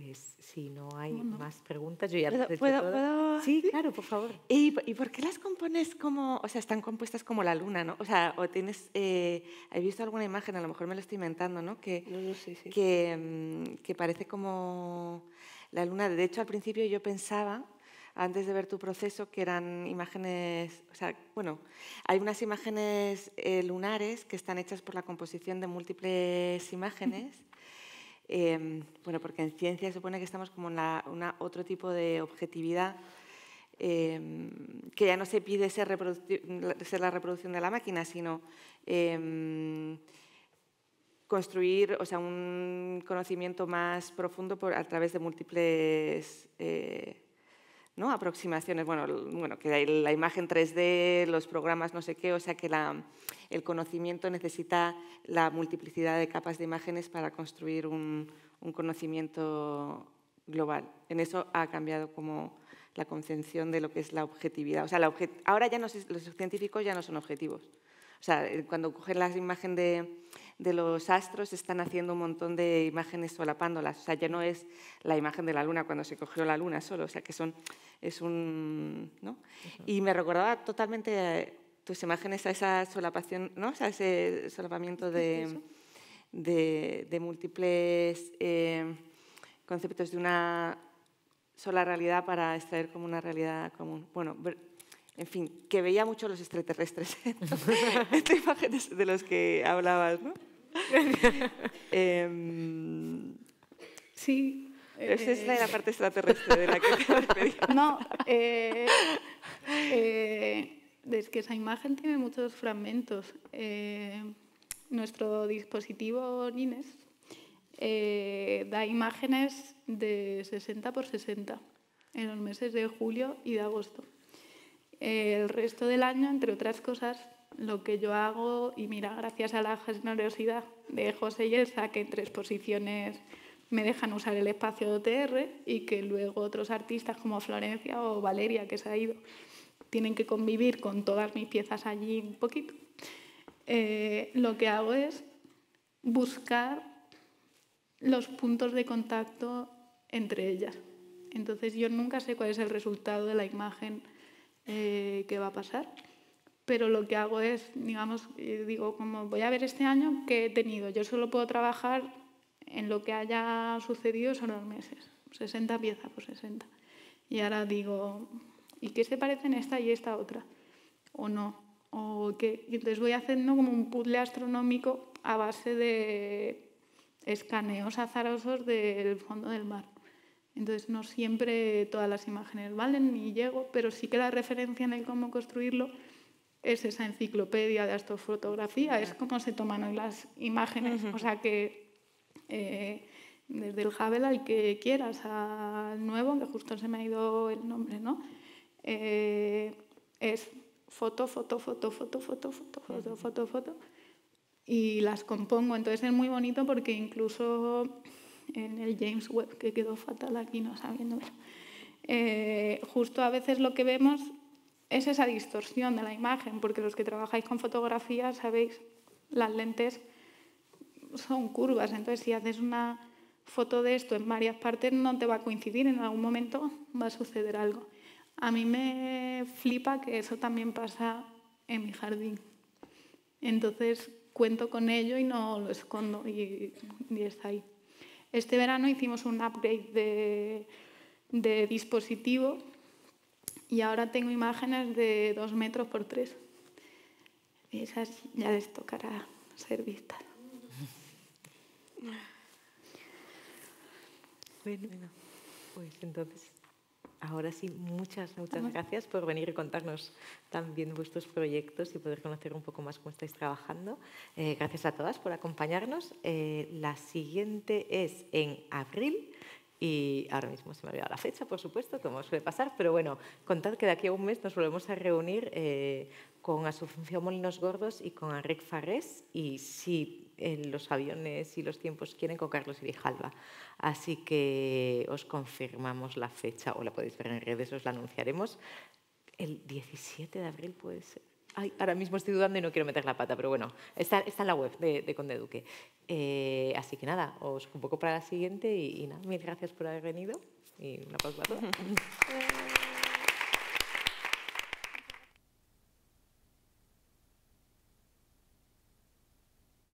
[SPEAKER 1] Pues si
[SPEAKER 2] no hay más preguntas, yo ya ¿Puedo, Sí, claro, por favor. ¿Y, por qué las compones como, o sea, están compuestas como la luna, ¿no? O sea, o tienes, eh, he visto alguna imagen, a lo mejor me lo estoy inventando, ¿no? Que, mm, Que, parece como la luna. De hecho, al principio yo pensaba, antes de ver tu proceso, que eran imágenes, o sea, bueno, hay unas imágenes eh, lunares que están hechas por la composición de múltiples imágenes. Em, bueno, porque en ciencia se supone que estamos como en una, otro tipo de objetividad, em, que ya no se pide ser, la reproducción de la máquina, sino em, construir o sea, un conocimiento más profundo a través de múltiples eh, ¿no? aproximaciones, bueno, bueno, que la imagen 3D, los programas no sé qué, o sea que la, el conocimiento necesita la multiplicidad de capas de imágenes para construir un, conocimiento global. En eso ha cambiado como la concepción de lo que es la objetividad. O sea, ahora ya no, los científicos ya no son objetivos. O sea, eh, cuando cogen la imagen de, de los astros están haciendo un montón de imágenes solapándolas. O sea, ya no es la imagen de la luna cuando se cogió la luna solo, o sea, que son, es un... ¿no? Y me recordaba totalmente tus imágenes a esa solapación, ¿no? O sea, ese solapamiento de, múltiples eh, conceptos de una sola realidad para extraer como una realidad común. Bueno, en fin, que veía mucho los extraterrestres Estas imágenes de los que hablabas, ¿no?
[SPEAKER 4] Em, sí. Esa es la, eh, parte extraterrestre de la que te No, eh, eh, es que esa imagen tiene muchos fragmentos. nuestro dispositivo NINES da imágenes de 60 por 60 en los meses de julio y de agosto. el resto del año, entre otras cosas, lo que yo hago y mira, gracias a la generosidad de José y Elsa, que en tres posiciones me dejan usar el espacio de OTR y que luego otros artistas como Florencia o Valeria, que se ha ido, tienen que convivir con todas mis piezas allí un poquito, eh, lo que hago es buscar los puntos de contacto entre ellas. Entonces yo nunca sé cuál es el resultado de la imagen eh, que va a pasar pero lo que hago es, digamos, eh, digo, como voy a ver este año que he tenido, yo solo puedo trabajar en lo que haya sucedido son los meses, 60 piezas por 60. Y ahora digo, ¿y qué se parecen esta y esta otra? ¿O no? O Y entonces voy haciendo como un puzzle astronómico a base de escaneos azarosos del fondo del mar. Entonces no siempre todas las imágenes valen ni llego, pero sí que la referencia en el cómo construirlo es esa enciclopedia de astrofotografía, es cómo se toman hoy las imágenes. O sea que eh, desde el Hubble al que quieras, al nuevo, que justo se me ha ido el nombre, ¿no? Eh, es foto, foto, foto, foto, foto, foto, foto, foto, foto, y las compongo. Entonces es muy bonito porque incluso en el James Webb, que quedó fatal aquí no sabiendo, eh, justo a veces lo que vemos es esa distorsión de la imagen, porque los que trabajáis con fotografía sabéis, las lentes son curvas, entonces si haces una foto de esto en varias partes no te va a coincidir, en algún momento va a suceder algo. A mí me flipa que eso también pasa en mi jardín. Entonces cuento con ello y no lo escondo y, está ahí. Este verano hicimos un upgrade de, de dispositivo y ahora tengo imágenes de dos metros por tres. Esas ya les tocará ser vistas. Bueno,
[SPEAKER 1] pues entonces, ahora sí, muchas, muchas gracias por venir y contarnos también vuestros proyectos y poder conocer un poco más cómo estáis trabajando. Eh, gracias a todas por acompañarnos. Eh, la siguiente es en abril y ahora mismo se me ha olvidado la fecha, por supuesto, como suele pasar, pero bueno, contad que de aquí a un mes nos volvemos a reunir eh, con Asunción Molinos Gordos y con Enric Farrés, y si eh, los aviones y los tiempos quieren, con Carlos Irijalba. Así que os confirmamos la fecha, o la podéis ver en redes, os la anunciaremos. El 17 de abril puede ser ahora mismo estoy dudando y no quiero meter la pata, pero bueno, está, en la web de, Conde Duque. Eh, así que nada, os convoco para la siguiente y, nada, mil gracias por haber venido y un aplauso para todos.